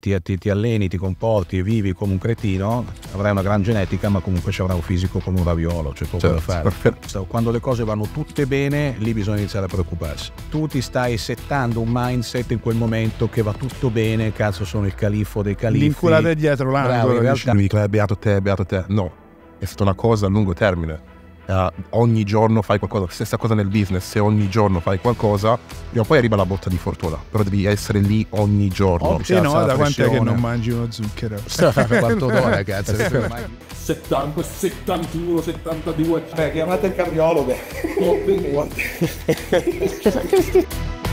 ti, ti, ti, alleni, ti comporti e vivi come un cretino, avrai una gran genetica, ma comunque ci avrai un fisico come un raviolo, cioè poco certo, da fare. Certo. Quando le cose vanno tutte bene, lì bisogna iniziare a preoccuparsi. Tu ti stai settando un mindset in quel momento che va tutto bene, cazzo sono il califfo dei califi. L'inculate dietro l'angolo, Bravo, in realtà... Eh, beato te, beato te. No, è stata una cosa a lungo termine eh, ogni giorno fai qualcosa, stessa cosa nel business, se ogni giorno fai qualcosa, prima o poi arriva la botta di fortuna, però devi essere lì ogni giorno. Oh, cioè, no, da quanto è che non mangi uno zucchero? Sta quanto no, ragazzi. 70, 71, 72. Beh, chiamate il cardiologo. Oh,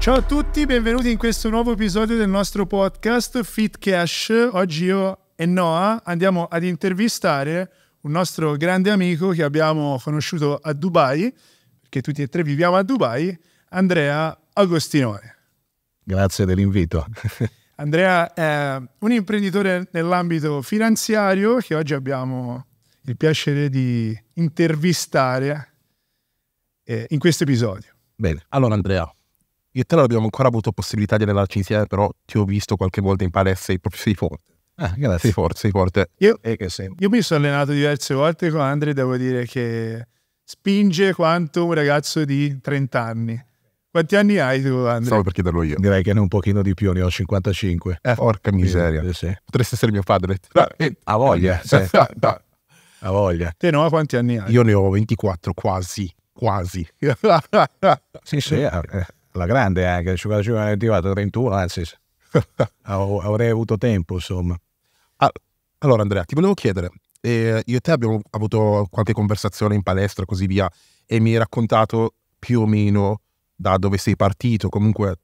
Ciao a tutti, benvenuti in questo nuovo episodio del nostro podcast Fit Cash. Oggi io e Noah andiamo ad intervistare un nostro grande amico che abbiamo conosciuto a Dubai, perché tutti e tre viviamo a Dubai, Andrea Agostinone. Grazie dell'invito. Andrea è un imprenditore nell'ambito finanziario che oggi abbiamo il piacere di intervistare eh, in questo episodio. Bene, allora Andrea, io e te non abbiamo ancora avuto possibilità di allenarci insieme, però ti ho visto qualche volta in palestra, proprio sei forte. Ah, grazie. Sei forte, sei forte. Io, io mi sono allenato diverse volte con Andre, devo dire che spinge quanto un ragazzo di 30 anni. Quanti anni hai tu, Andrea? Stavo per chiederlo io. Direi che ne un pochino di più, ne ho 55. Eh, Porca miseria. Eh, sì, Potresti essere mio padre. Ah, eh, ha voglia. Sì. No. A voglia. Te no, quanti anni hai? Io ne ho 24, quasi. Quasi. sì, sì. Eh. eh la grande anche, eh, su cosa ci sono arrivato a 31, anzi avrei avuto tempo insomma. Ah, allora Andrea, ti volevo chiedere, eh, io e te abbiamo avuto qualche conversazione in palestra e così via e mi hai raccontato più o meno da dove sei partito, comunque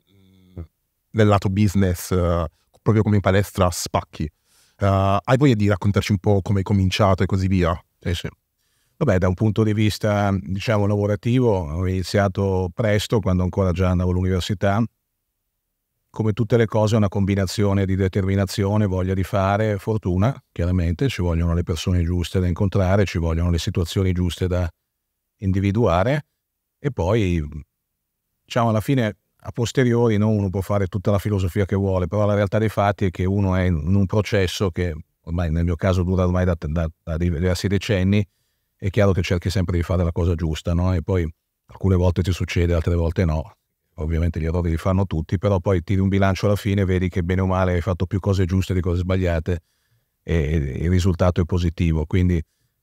nel mm, lato business, eh, proprio come in palestra, spacchi. Uh, hai voglia di raccontarci un po' come hai cominciato e così via? Sì, sì. Vabbè, da un punto di vista, diciamo, lavorativo, ho iniziato presto, quando ancora già andavo all'università. Come tutte le cose, è una combinazione di determinazione, voglia di fare, fortuna, chiaramente. Ci vogliono le persone giuste da incontrare, ci vogliono le situazioni giuste da individuare. E poi, diciamo, alla fine, a posteriori, no? uno può fare tutta la filosofia che vuole, però la realtà dei fatti è che uno è in un processo che, ormai nel mio caso, dura ormai da, da, da diversi decenni, è chiaro che cerchi sempre di fare la cosa giusta, no? E poi alcune volte ti succede, altre volte no. Ovviamente gli errori li fanno tutti, però poi tiri un bilancio alla fine e vedi che bene o male hai fatto più cose giuste di cose sbagliate e il risultato è positivo. Quindi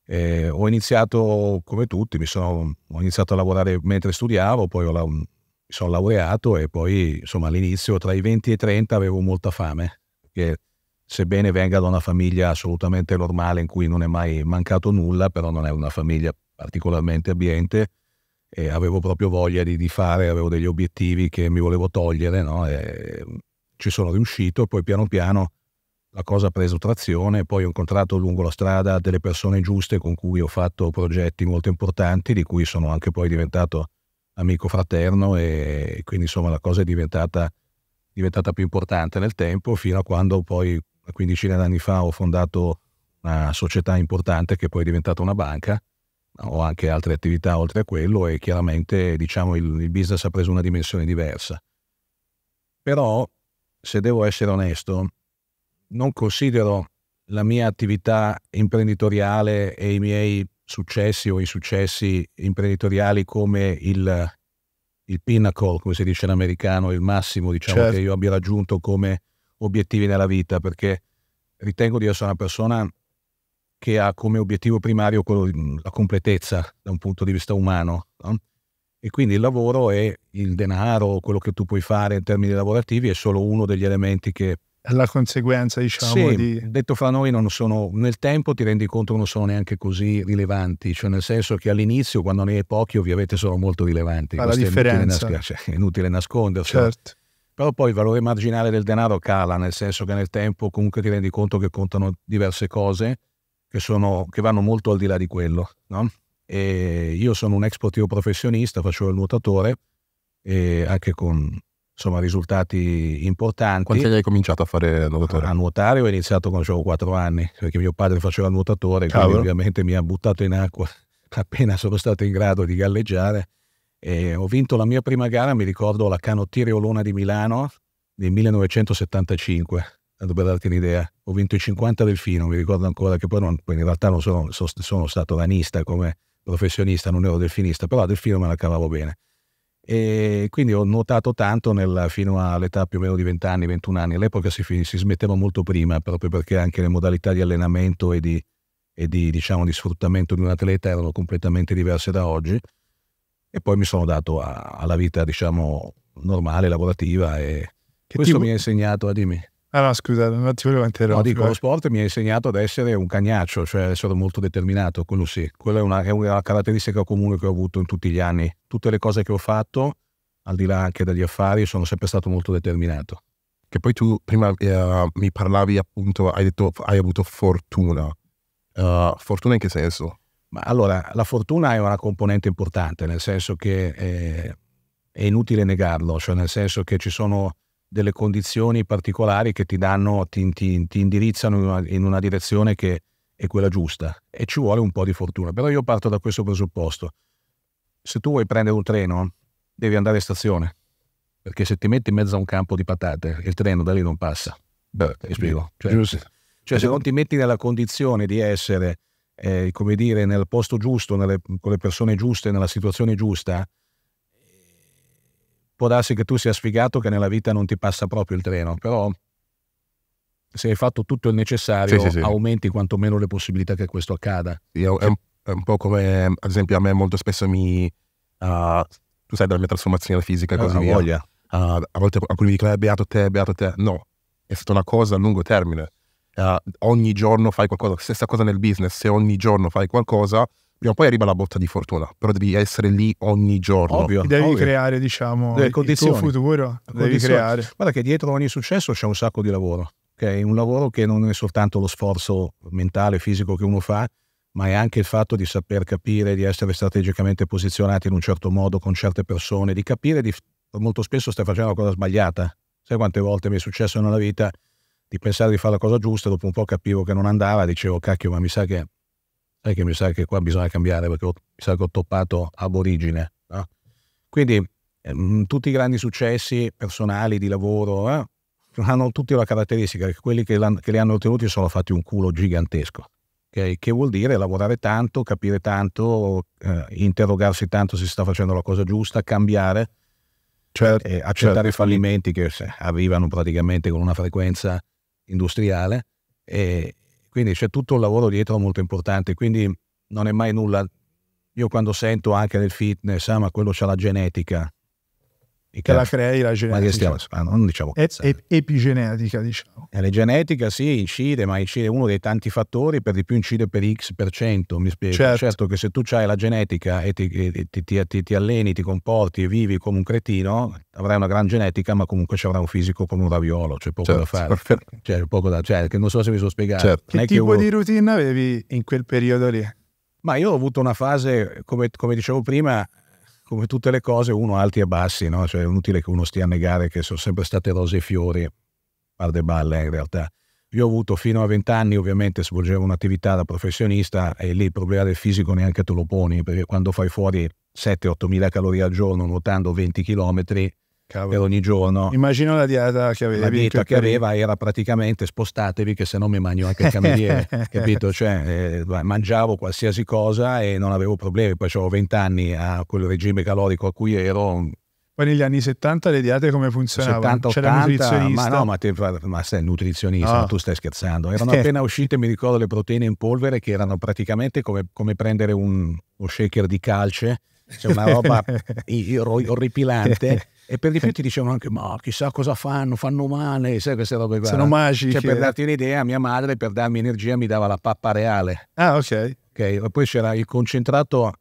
eh, ho iniziato come tutti, sono, ho iniziato a lavorare mentre studiavo, poi ho, mi sono laureato e poi insomma all'inizio tra i 20 e i 30 avevo molta fame, perché sebbene venga da una famiglia assolutamente normale in cui non è mai mancato nulla, però non è una famiglia particolarmente ambiente, e avevo proprio voglia di, di fare, avevo degli obiettivi che mi volevo togliere, no? Mm, ci sono riuscito, poi piano piano la cosa ha preso trazione, poi ho incontrato lungo la strada delle persone giuste con cui ho fatto progetti molto importanti, di cui sono anche poi diventato amico fraterno e quindi insomma la cosa è diventata, diventata più importante nel tempo fino a quando poi una quindicina d'anni fa ho fondato una società importante che poi è diventata una banca, ho anche altre attività oltre a quello e chiaramente diciamo il, il business ha preso una dimensione diversa. Però, se devo essere onesto, non considero la mia attività imprenditoriale e i miei successi o i successi imprenditoriali come il, il pinnacle, come si dice in americano, il massimo diciamo, certo. che io abbia raggiunto come obiettivi nella vita, perché ritengo di essere una persona che ha come obiettivo primario quello, la completezza da un punto di vista umano. No? E quindi il lavoro e il denaro, quello che tu puoi fare in termini lavorativi, è solo uno degli elementi che... La conseguenza, diciamo, sì, di... detto fra noi, sono, nel tempo ti rendi conto che non sono neanche così rilevanti, cioè nel senso che all'inizio, quando ne hai pochi, ovviamente sono molto rilevanti. Ma la differenza. È inutile, nasc- cioè, è inutile nascondersi. Certo però poi il valore marginale del denaro cala, nel senso che nel tempo comunque ti rendi conto che contano diverse cose che, sono, che vanno molto al di là di quello. No? io sono un ex sportivo professionista, facevo il nuotatore, anche con insomma, risultati importanti. Quanti anni hai cominciato a fare nuotatore? A, a nuotare ho iniziato quando avevo 4 anni, perché mio padre faceva il nuotatore, Cavolo. quindi ovviamente mi ha buttato in acqua appena sono stato in grado di galleggiare e eh, ho vinto la mia prima gara, mi ricordo, la canottiere Olona di Milano nel 1975, per darti un'idea. Ho vinto i 50 delfino, mi ricordo ancora che poi, non, in realtà non sono, sono, stato danista come professionista, non ero delfinista, però a delfino me la cavavo bene. E quindi ho nuotato tanto nel, fino all'età più o meno di 20 anni, 21 anni. All'epoca si, si smetteva molto prima, proprio perché anche le modalità di allenamento e di, e di, diciamo, di sfruttamento di un atleta erano completamente diverse da oggi e poi mi sono dato a, alla vita, diciamo, normale, lavorativa e che questo tipo... mi ha insegnato, a dimmi. Ah no, scusa, non ti volevo interrompere. No, dico, lo sport mi ha insegnato ad essere un cagnaccio, cioè ad essere molto determinato, quello sì. Quella è una, è una, caratteristica comune che ho avuto in tutti gli anni. Tutte le cose che ho fatto, al di là anche degli affari, sono sempre stato molto determinato. Che poi tu prima eh, mi parlavi appunto, hai detto hai avuto fortuna. Uh, fortuna in che senso? Ma allora, la fortuna è una componente importante, nel senso che eh, è inutile negarlo, cioè nel senso che ci sono delle condizioni particolari che ti danno, ti, ti, ti indirizzano in una, in una, direzione che è quella giusta e ci vuole un po' di fortuna. Però io parto da questo presupposto. Se tu vuoi prendere un treno, devi andare in stazione, perché se ti metti in mezzo a un campo di patate, il treno da lì non passa. Beh, ti spiego. Cioè, cioè se non ti metti nella condizione di essere eh, come dire, nel posto giusto, nelle, con le persone giuste, nella situazione giusta, eh, può darsi che tu sia sfigato che nella vita non ti passa proprio il treno, però se hai fatto tutto il necessario sì, sì, sì. aumenti quantomeno le possibilità che questo accada. È un, è, un, po' come, ad esempio, a me molto spesso mi... Uh, tu sai della mia trasformazione fisica e eh, così via. Voglia. Uh, a volte alcuni mi dicono, eh, beato te, beato te. No, è stata una cosa a lungo termine uh, ogni giorno fai qualcosa, stessa cosa nel business, se ogni giorno fai qualcosa, prima o poi arriva la botta di fortuna, però devi essere lì ogni giorno. Ovvio, devi ovvio. creare, diciamo, le il tuo futuro, devi creare. Guarda che dietro ogni successo c'è un sacco di lavoro, ok? Un lavoro che non è soltanto lo sforzo mentale, fisico che uno fa, ma è anche il fatto di saper capire, di essere strategicamente posizionati in un certo modo con certe persone, di capire di molto spesso stai facendo una cosa sbagliata. Sai quante volte mi è successo nella vita di pensare di fare la cosa giusta, dopo un po' capivo che non andava, dicevo cacchio, ma mi sa che, sai che mi sa che qua bisogna cambiare perché ho, mi sa che ho toppato aborigine. No? Quindi ehm, tutti i grandi successi personali, di lavoro, eh, hanno tutti la caratteristica che quelli che, che, li hanno ottenuti sono fatti un culo gigantesco. Okay? Che vuol dire lavorare tanto, capire tanto, eh, interrogarsi tanto se si sta facendo la cosa giusta, cambiare, cioè, eh, accettare certo, i certo. fallimenti che arrivano praticamente con una frequenza industriale e quindi c'è tutto un lavoro dietro molto importante, quindi non è mai nulla. Io quando sento anche nel fitness, ah ma quello c'ha la genetica, che la crei la genetica. Ma che stiamo diciamo. Ah, non diciamo e, ep, epigenetica, diciamo. E eh, la genetica sì, incide, ma incide uno dei tanti fattori, per di più incide per X per mi spiego. Certo. certo, che se tu hai la genetica e, ti, e ti, ti, ti, alleni, ti comporti e vivi come un cretino, avrai una gran genetica, ma comunque ci avrai un fisico come un raviolo, c'è poco certo. da fare. Perfetto. Cioè, c'è poco da... Cioè, non so se mi sono spiegato. Certo. Che tipo che uno... di routine avevi in quel periodo lì? Ma io ho avuto una fase, come, come dicevo prima, come tutte le cose, uno alti e bassi, no? cioè è inutile che uno stia a negare che sono sempre state rose e fiori, par de balle in realtà. Io ho avuto fino a 20 anni, ovviamente, svolgevo un'attività da professionista e lì il problema del fisico neanche te lo poni, perché quando fai fuori 7-8 mila calorie al giorno nuotando 20 chilometri, Cavolo. per ogni giorno. Immagino la dieta che aveva. La dieta che aveva era praticamente spostatevi che se no mi mangio anche il cameriere, capito? Cioè, eh, mangiavo qualsiasi cosa e non avevo problemi, poi avevo 20 anni a quel regime calorico a cui ero. Poi negli anni 70 le diete come funzionavano? 70, C'era nutrizionista? Ma no, ma, te, ma sei nutrizionista, oh. tu stai scherzando. Erano appena uscite, mi ricordo, le proteine in polvere che erano praticamente come, come prendere un, uno shaker di calce, cioè una roba orripilante e per di più ti dicevano anche, ma chissà cosa fanno, fanno male, sai queste robe qua. Sono magici. Cioè, per darti un'idea, mia madre per darmi energia mi dava la pappa reale. Ah, ok. okay. E poi c'era il concentrato,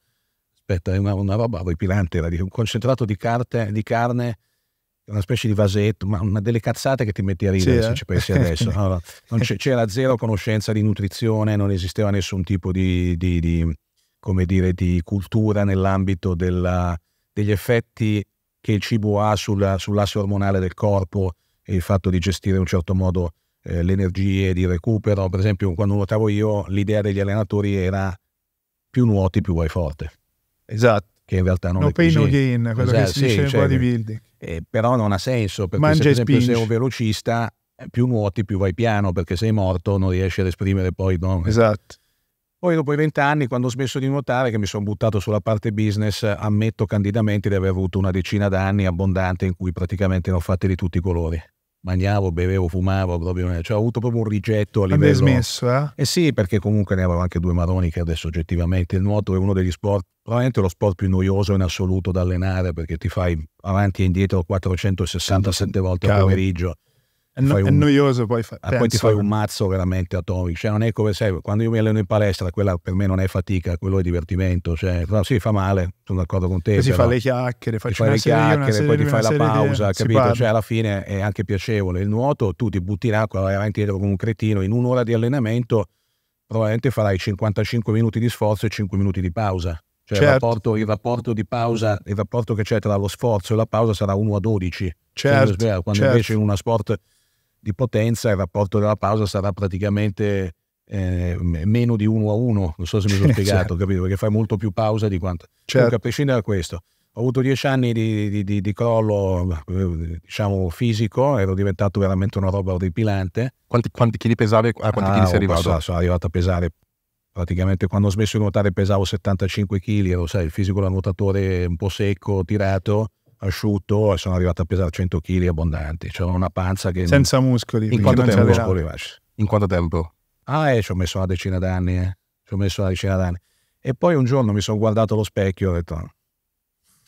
aspetta, è una, una roba ripilante, era un concentrato di, carte, di carne una specie di vasetto, ma una delle cazzate che ti metti a ridere sì, se eh? ci pensi adesso. Allora, c'era zero conoscenza di nutrizione, non esisteva nessun tipo di, di, di, dire, di cultura nell'ambito degli effetti che il cibo ha sulla, sull'asse ormonale del corpo e il fatto di gestire in un certo modo eh, le energie di recupero. Per esempio, quando nuotavo io, l'idea degli allenatori era più nuoti, più vai forte. Esatto. Che in realtà non no è pain, così. no gain, quello esatto, che si sì, dice cioè, in bodybuilding. Eh, però non ha senso, perché Mangia se per esempio spinge. sei un velocista, eh, più nuoti, più vai piano, perché sei morto, non riesci ad esprimere poi... No? Esatto poi dopo i vent'anni, quando ho smesso di nuotare, che mi sono buttato sulla parte business, ammetto candidamente di aver avuto una decina d'anni abbondante in cui praticamente ne ho fatte di tutti i colori. Magnavo, bevevo, fumavo, proprio, eh, cioè ho avuto proprio un rigetto a livello... Avete smesso, eh? Eh sì, perché comunque ne avevo anche due maroni che adesso oggettivamente il nuoto è uno degli sport, probabilmente lo sport più noioso in assoluto da allenare perché ti fai avanti e indietro 467 volte al pomeriggio. È, no, un, è noioso poi fa, ah, Poi ti fai un mazzo veramente atomico. Cioè, non è come se quando io mi alleno in palestra, quella per me non è fatica, quello è divertimento. Cioè, no, sì, fa male, sono d'accordo con te. si fa le chiacchiere, fai le chiacchiere, serie, poi ti fai la pausa, di... capito? Cioè, alla fine è anche piacevole. Il nuoto, tu ti butti in acqua, vai avanti dietro come un cretino, in un'ora di allenamento probabilmente farai 55 minuti di sforzo e 5 minuti di pausa. Cioè certo. il, rapporto, il, rapporto, di pausa, il rapporto che c'è tra lo sforzo e la pausa sarà 1 a 12. Certo, quando certo. invece in una sport di potenza il rapporto della pausa sarà praticamente eh, meno di 1 a 1, non so se mi sono spiegato, certo. capito? Perché fai molto più pausa di quanto... Certo. Dunque, a prescindere da questo, ho avuto dieci anni di, di, di, di, crollo, diciamo, fisico, ero diventato veramente una roba orripilante. Quanti, quanti chili pesavi? A quanti ah, chili sei arrivato? Passato, sono arrivato a pesare praticamente quando ho smesso di nuotare pesavo 75 kg, ero sai, il fisico da nuotatore un po' secco, tirato, asciutto e sono arrivato a pesare 100 kg abbondanti. C'ho una panza che... Senza muscoli. In quanto tempo? Muscoli, in quanto tempo? Ah, eh, ci ho messo una decina d'anni, eh. Ci ho messo una decina d'anni. E poi un giorno mi sono guardato allo specchio e ho detto...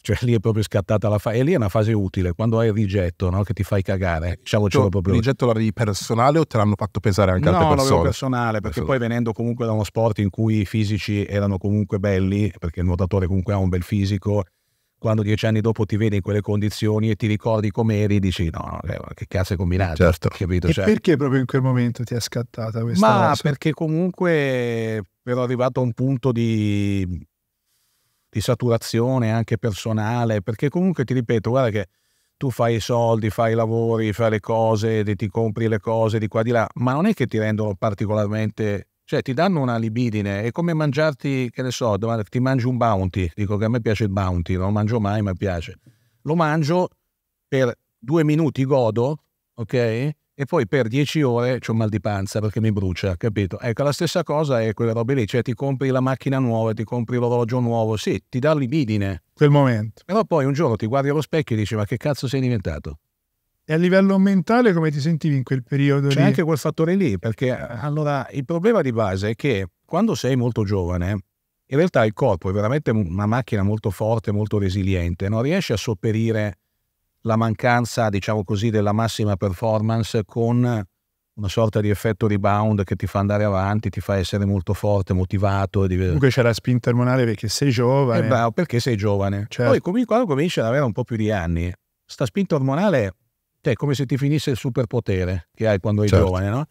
Cioè lì è proprio scattata la fase, e lì è una fase utile, quando hai il rigetto, no? che ti fai cagare, diciamocelo proprio. Il rigetto l'avevi personale o te l'hanno fatto pesare anche no, altre persone? No, personale, perché Persona. poi venendo comunque da uno sport in cui i fisici erano comunque belli, perché il nuotatore comunque ha un bel fisico, quando dieci anni dopo ti vedi in quelle condizioni e ti ricordi com'eri, dici no, no che cazzo è combinato? Certo. Capito? Cioè, perché proprio in quel momento ti è scattata questa Ma cosa? perché comunque ero arrivato a un punto di, di, saturazione anche personale, perché comunque ti ripeto, guarda che tu fai i soldi, fai i lavori, fai le cose, ti compri le cose di qua di là, ma non è che ti rendono particolarmente cioè ti danno una libidine, è come mangiarti, che ne so, ti mangi un bounty, dico che a me piace il bounty, non lo mangio mai ma piace. Lo mangio per due minuti godo, ok? e poi per dieci ore ho mal di panza perché mi brucia, capito? Ecco, la stessa cosa è quella roba lì, cioè ti compri la macchina nuova, ti compri l'orologio nuovo, sì, ti dà libidine. Quel momento. Però poi un giorno ti guardi allo specchio e dici ma che cazzo sei diventato? E a livello mentale come ti sentivi in quel periodo? C'è lì? anche quel fattore lì, perché allora il problema di base è che quando sei molto giovane, in realtà il corpo è veramente una macchina molto forte, molto resiliente, non riesce a sopperire la mancanza, diciamo così, della massima performance con una sorta di effetto rebound che ti fa andare avanti, ti fa essere molto forte, motivato. Di... Comunque c'è la spinta ormonale perché sei giovane. Eh bravo, perché sei giovane. Certo. Poi quando cominci ad avere un po' più di anni, sta spinta ormonale cioè, è come se ti finisse il superpotere che hai quando certo. giovane, no?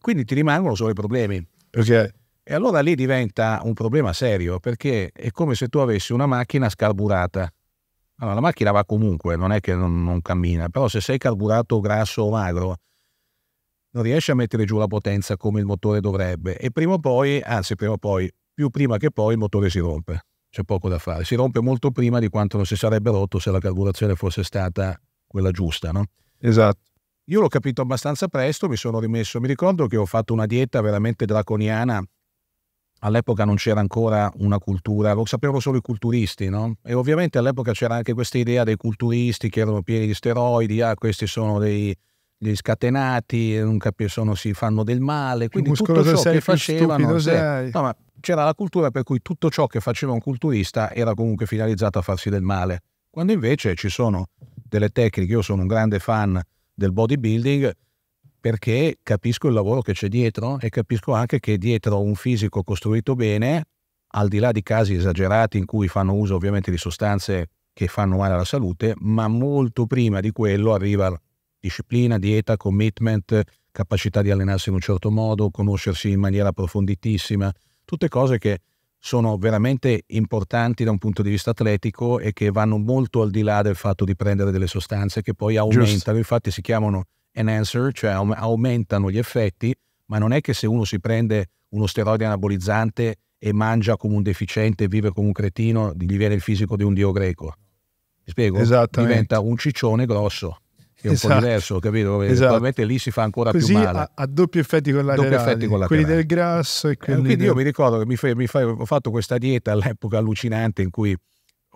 Quindi ti rimangono solo i problemi. Okay. E allora lì diventa un problema serio, perché è come se tu avessi una macchina scarburata. Allora, la macchina va comunque, non è che non, non cammina, però se sei carburato grasso o magro, non riesci a mettere giù la potenza come il motore dovrebbe. E prima o poi, anzi prima o poi, più prima che poi il motore si rompe. C'è poco da fare. Si rompe molto prima di quanto non si sarebbe rotto se la carburazione fosse stata quella giusta, no? Esatto. Io l'ho capito abbastanza presto, mi sono rimesso, mi ricordo che ho fatto una dieta veramente draconiana, all'epoca non c'era ancora una cultura, lo sapevano solo i culturisti, no? E ovviamente all'epoca c'era anche questa idea dei culturisti che erano pieni di steroidi, ah questi sono dei, degli scatenati, non capisco, si fanno del male, quindi tutto ciò sei, che facevano... Se, no, ma c'era la cultura per cui tutto ciò che faceva un culturista era comunque finalizzato a farsi del male, quando invece ci sono delle tecniche, io sono un grande fan del bodybuilding perché capisco il lavoro che c'è dietro e capisco anche che dietro un fisico costruito bene, al di là di casi esagerati in cui fanno uso ovviamente di sostanze che fanno male alla salute, ma molto prima di quello arriva disciplina, dieta, commitment, capacità di allenarsi in un certo modo, conoscersi in maniera approfonditissima, tutte cose che sono veramente importanti da un punto di vista atletico e che vanno molto al di là del fatto di prendere delle sostanze che poi aumentano, Just. infatti si chiamano enhancer, cioè aumentano gli effetti, ma non è che se uno si prende uno steroide anabolizzante e mangia come un deficiente vive come un cretino, gli viene il fisico di un dio greco. Mi spiego? Diventa un ciccione grosso è un po' esatto. diverso, capito? Esatto. Probabilmente lì si fa ancora Così più male. A, doppi effetti con doppi collaterali. quelli del grasso e eh, quelli eh, Quindi del... io mi ricordo che mi fai, mi fai, ho fatto questa dieta all'epoca allucinante in cui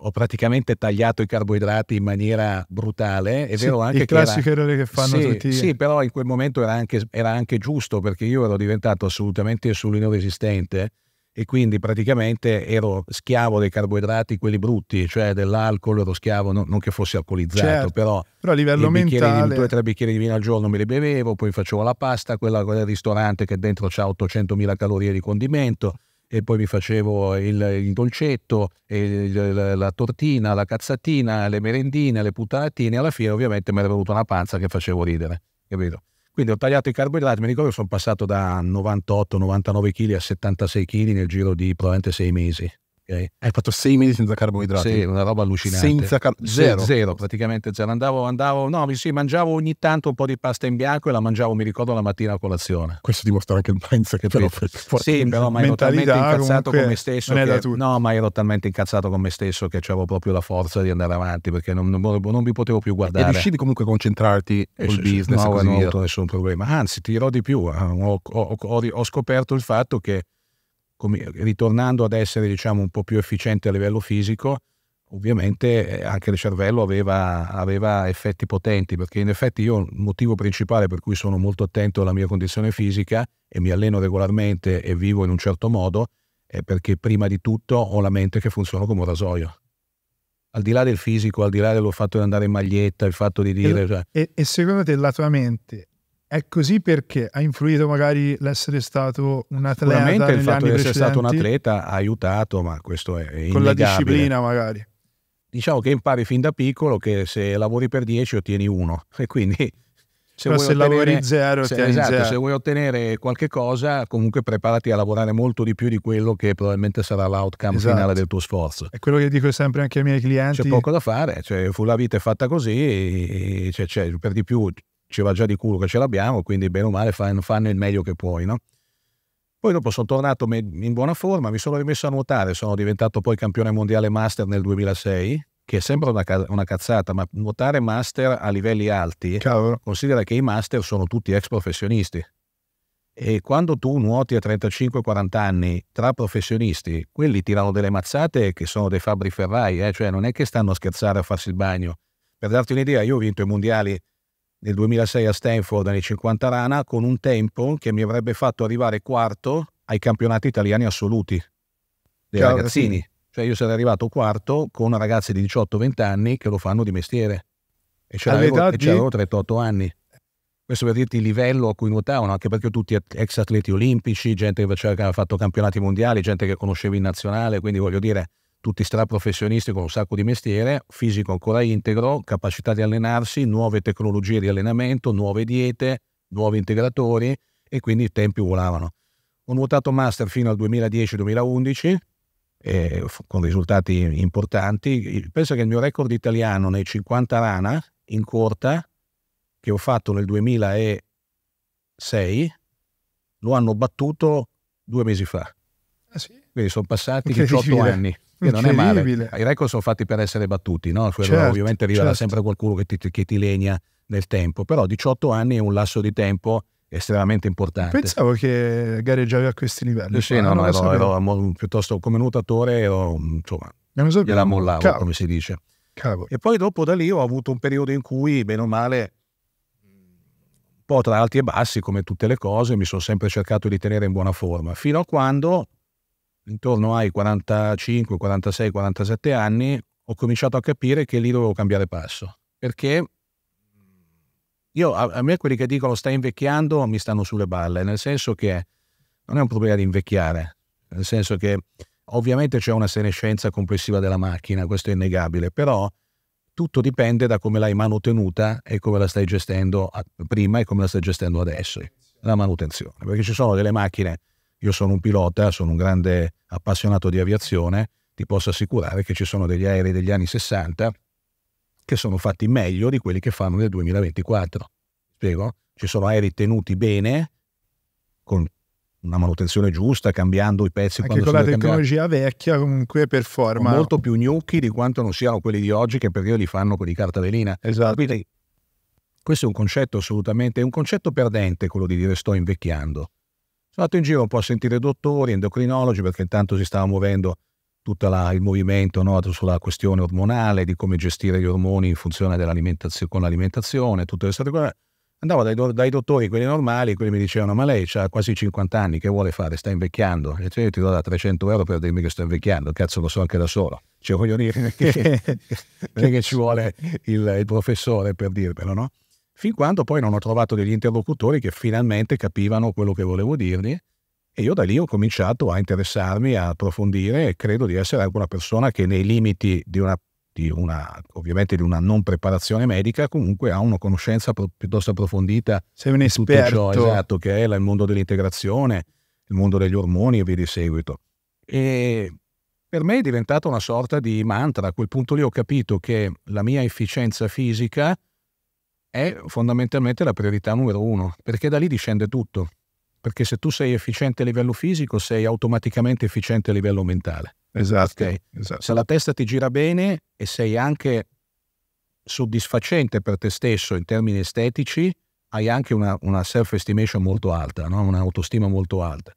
ho praticamente tagliato i carboidrati in maniera brutale. È sì, vero anche il che classico era, errore che fanno sì, tutti. Sì, però in quel momento era anche, era anche giusto perché io ero diventato assolutamente insulino resistente e quindi praticamente ero schiavo dei carboidrati, quelli brutti, cioè dell'alcol, ero schiavo, non, non che fossi alcolizzato, certo. però, però a livello mentale... Di, due o tre bicchieri di vino al giorno me li bevevo, poi facevo la pasta, quella, quella del ristorante che dentro c'ha 800.000 calorie di condimento, e poi mi facevo il, il dolcetto, il, la tortina, la cazzatina, le merendine, le puttanatine, alla fine ovviamente mi era venuta una panza che facevo ridere, capito? Quindi ho tagliato i carboidrati, mi ricordo che sono passato da 98-99 kg a 76 kg nel giro di probabilmente sei mesi. Okay. Hai fatto sei mesi senza carboidrati? Sì, una roba allucinante. Senza car- zero. zero, praticamente zero. Andavo, andavo, no, mi sì, mangiavo ogni tanto un po' di pasta in bianco e la mangiavo, mi ricordo, la mattina a colazione. Questo dimostra anche il mindset che però Sì, però ma ero talmente incazzato con me stesso. Che, no, ma ero talmente incazzato con me stesso che avevo proprio la forza di andare avanti perché non, non, non mi potevo più guardare. E riuscivi comunque a concentrarti eh, sul business? No, non ho avuto nessun problema. Anzi, ti dirò di più. Ho, eh. ho, ho, ho scoperto il fatto che come, ritornando ad essere diciamo, un po' più efficiente a livello fisico, ovviamente eh, anche il cervello aveva, aveva, effetti potenti, perché in effetti io il motivo principale per cui sono molto attento alla mia condizione fisica e mi alleno regolarmente e vivo in un certo modo è perché prima di tutto ho la mente che funziona come un rasoio. Al di là del fisico, al di là dello fatto di andare in maglietta, il fatto di dire... E, cioè, e, e secondo te la tua mente è così perché ha influito magari l'essere stato un atleta. Sicuramente il fatto di essere stato un atleta ha aiutato, ma questo è innegabile. Con la disciplina magari. Diciamo che impari fin da piccolo che se lavori per 10 ottieni 1 e quindi se, vuoi se ottenere, lavori zero, se, esatto, se vuoi ottenere qualche cosa, comunque preparati a lavorare molto di più di quello che probabilmente sarà l'outcome esatto. finale del tuo sforzo. È quello che dico sempre anche ai miei clienti. C'è poco da fare, cioè, fu la vita è fatta così, e, cioè, cioè, per di più ci va già di culo che ce l'abbiamo, quindi bene o male fanno, fanno il meglio che puoi, no? Poi dopo sono tornato in buona forma, mi sono rimesso a nuotare, sono diventato poi campione mondiale master nel 2006, che sembra una, una cazzata, ma nuotare master a livelli alti, Cavolo. considera che i master sono tutti ex professionisti. E quando tu nuoti a 35-40 anni tra professionisti, quelli tirano delle mazzate che sono dei fabbri Ferrai, eh? cioè non è che stanno a scherzare a farsi il bagno. Per darti un'idea, io ho vinto i mondiali nel 2006 a Stanford nei 50 rana con un tempo che mi avrebbe fatto arrivare quarto ai campionati italiani assoluti dei Ciao, ragazzini. Sì. Cioè io sarei arrivato quarto con ragazzi di 18-20 anni che lo fanno di mestiere e c'erano 38 anni. Questo per dirti il livello a cui nuotavano, anche perché tutti ex atleti olimpici, gente che aveva fatto campionati mondiali, gente che conoscevi in nazionale, quindi voglio dire tutti straprofessionisti con un sacco di mestiere, fisico ancora integro, capacità di allenarsi, nuove tecnologie di allenamento, nuove diete, nuovi integratori e quindi i tempi volavano. Ho nuotato master fino al 2010-2011 eh, con risultati importanti. Penso che il mio record italiano nei 50 rana in corta che ho fatto nel 2006 lo hanno battuto due mesi fa. Ah, sì? Quindi sono passati 18 anni che non è male. I record sono fatti per essere battuti, no? Quello, certo, ovviamente arriverà certo. sempre qualcuno che ti, che ti legna nel tempo, però 18 anni è un lasso di tempo estremamente importante. Pensavo che gareggiavi a questi livelli. Eh sì, no, no, ero, ero, piuttosto come nuotatore, ero, insomma, gliela mollavo, Cavolo. come si dice. Cavolo. E poi dopo da lì ho avuto un periodo in cui, bene o male, un po' tra alti e bassi, come tutte le cose, mi sono sempre cercato di tenere in buona forma, fino a quando intorno ai 45, 46, 47 anni, ho cominciato a capire che lì dovevo cambiare passo. Perché io, a, a me quelli che dicono stai invecchiando mi stanno sulle balle, nel senso che non è un problema di invecchiare, nel senso che ovviamente c'è una senescenza complessiva della macchina, questo è innegabile, però tutto dipende da come l'hai manutenuta e come la stai gestendo prima e come la stai gestendo adesso, la manutenzione, perché ci sono delle macchine io sono un pilota, sono un grande appassionato di aviazione, ti posso assicurare che ci sono degli aerei degli anni 60 che sono fatti meglio di quelli che fanno nel 2024. Spiego? Ci sono aerei tenuti bene, con una manutenzione giusta, cambiando i pezzi. Anche con la tecnologia cambiati. vecchia comunque performa. molto più gnocchi di quanto non siano quelli di oggi che perché io li fanno con i carta velina. Esatto. Quindi, questo è un concetto assolutamente, è un concetto perdente quello di dire sto invecchiando sono andato in giro un po' a sentire dottori, endocrinologi, perché intanto si stava muovendo tutto il movimento no, sulla questione ormonale, di come gestire gli ormoni in funzione dell'alimentazione, con l'alimentazione, tutte queste cose. Andavo dai, dai, dottori, quelli normali, quelli mi dicevano, ma lei ha quasi 50 anni, che vuole fare? Sta invecchiando. E io ti do da 300 euro per dirmi che sto invecchiando, cazzo lo so anche da solo. Cioè voglio dire, non è che ci vuole il, il professore per dirmelo, no? fin quando poi non ho trovato degli interlocutori che finalmente capivano quello che volevo dirgli e io da lì ho cominciato a interessarmi, a approfondire e credo di essere anche una persona che nei limiti di una, di una ovviamente di una non preparazione medica comunque ha una conoscenza piuttosto approfondita sei un esperto ciò, esatto, che è il mondo dell'integrazione il mondo degli ormoni e via di seguito e per me è diventata una sorta di mantra a quel punto lì ho capito che la mia efficienza fisica è fondamentalmente la priorità numero uno, perché da lì discende tutto. Perché se tu sei efficiente a livello fisico, sei automaticamente efficiente a livello mentale. Esatto, okay? esatto. Se la testa ti gira bene e sei anche soddisfacente per te stesso in termini estetici, hai anche una, una self-estimation molto alta, no? un'autostima molto alta.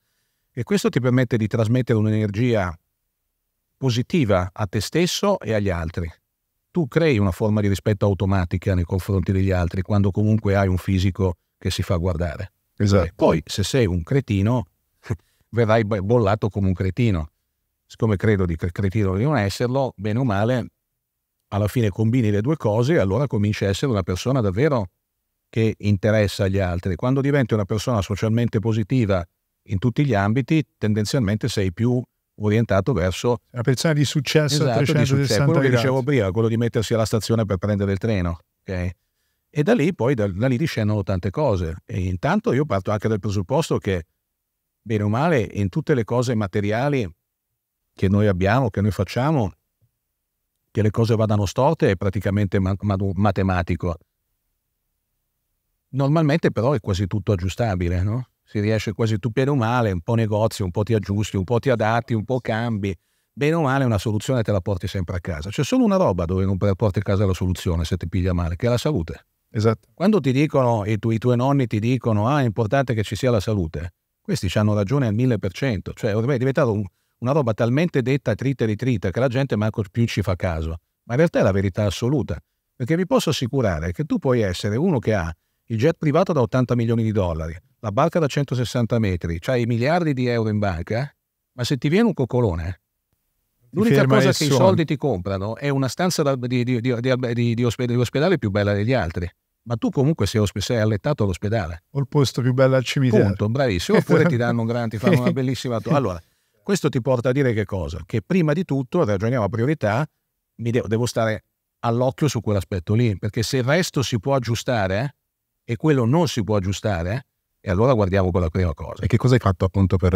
E questo ti permette di trasmettere un'energia positiva a te stesso e agli altri tu crei una forma di rispetto automatica nei confronti degli altri quando comunque hai un fisico che si fa guardare. Esatto. E eh, poi se sei un cretino, verrai bollato come un cretino. Siccome credo di cretino di non esserlo, bene o male, alla fine combini le due cose e allora cominci a essere una persona davvero che interessa agli altri. Quando diventi una persona socialmente positiva in tutti gli ambiti, tendenzialmente sei più orientato verso... La persona di successo esatto, a 360 di successo, quello che dicevo prima, quello di mettersi alla stazione per prendere il treno. Okay? E da lì poi da, da lì discendono tante cose. E intanto io parto anche dal presupposto che, bene o male, in tutte le cose materiali che noi abbiamo, che noi facciamo, che le cose vadano storte è praticamente ma- ma- matematico. Normalmente però è quasi tutto aggiustabile, no? si riesce quasi tu bene o male, un po' negozi, un po' ti aggiusti, un po' ti adatti, un po' cambi. Bene o male una soluzione te la porti sempre a casa. C'è solo una roba dove non porti a casa la soluzione se ti piglia male, che è la salute. Esatto. Quando ti dicono, i, tu, i tuoi nonni ti dicono, ah è importante che ci sia la salute, questi hanno ragione al 1000%, cioè ormai è diventata un, una roba talmente detta trita e ritrita che la gente manco più ci fa caso. Ma in realtà è la verità assoluta, perché vi posso assicurare che tu puoi essere uno che ha il jet privato da 80 milioni di dollari, la barca da 160 metri, c'hai miliardi di euro in banca, ma se ti viene un coccolone, l'unica cosa che suono. i soldi ti comprano è una stanza di, di, di, di ospedale più bella degli altri ma tu comunque sei, osp- sei allettato all'ospedale. O il posto più bello al cimitero. Punto, bravissimo. Oppure ti danno un gran, ti fanno una bellissima... To- allora, questo ti porta a dire che cosa? Che prima di tutto, ragioniamo a priorità, devo, devo, stare all'occhio su quell'aspetto lì, perché se il resto si può aggiustare eh, e quello non si può aggiustare, eh, e allora guardiamo quella prima cosa. E che cosa hai fatto appunto per...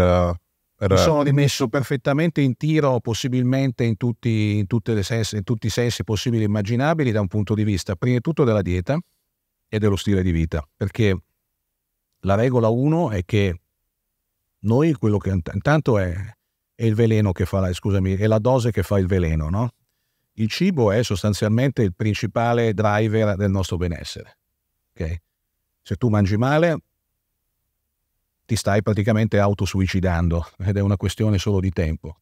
per... Mi sono rimesso perfettamente in tiro, possibilmente in tutti, in, sensi, in tutti i sensi possibili e immaginabili, da un punto di vista, prima di tutto, della dieta e dello stile di vita. Perché la regola uno è che noi quello che intanto è, è il veleno che fa la, scusami, è la dose che fa il veleno, no? Il cibo è sostanzialmente il principale driver del nostro benessere. Okay? Se tu mangi male, ti stai praticamente autosuicidando ed è una questione solo di tempo.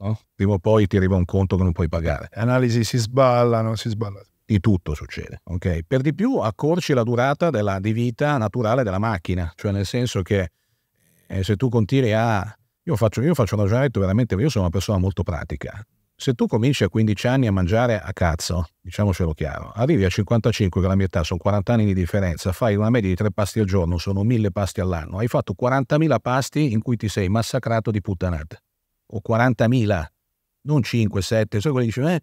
No? Prima o poi ti arriva un conto che non puoi pagare. Analisi si sballano, si sballano. Di tutto succede, ok? Per di più accorci la durata della, di vita naturale della macchina, cioè nel senso che eh, se tu continui a... Io faccio, io faccio un ragionamento veramente, io sono una persona molto pratica, se tu cominci a 15 anni a mangiare a cazzo, diciamocelo chiaro, arrivi a 55, che la mia età sono 40 anni di differenza, fai una media di 3 pasti al giorno, sono 1000 pasti all'anno, hai fatto 40.000 pasti in cui ti sei massacrato di puttanate. O 40.000, non 5, 7, sai quelli dicono, eh,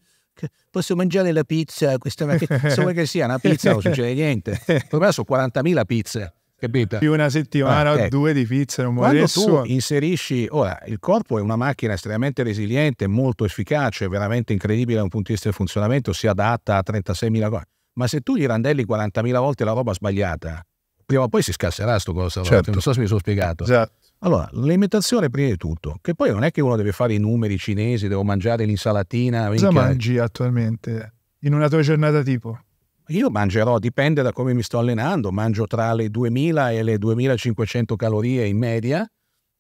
posso mangiare la pizza, questa, se vuoi che sia una pizza non succede niente. Per me sono 40.000 pizze capito? Più una settimana ah, ecco. o due di pizza non muore Quando nessuno. tu inserisci, ora, il corpo è una macchina estremamente resiliente, molto efficace, veramente incredibile da un punto di vista del funzionamento, si adatta a 36.000 cose, ma se tu gli randelli 40.000 volte la roba sbagliata, prima o poi si scasserà sto cosa, certo. non so certo. se mi sono spiegato. Esatto. Allora, l'alimentazione prima di tutto, che poi non è che uno deve fare i numeri cinesi, devo mangiare l'insalatina. Cosa mangi attualmente in una tua giornata tipo? Io mangerò, dipende da come mi sto allenando, mangio tra le 2000 e le 2500 calorie in media,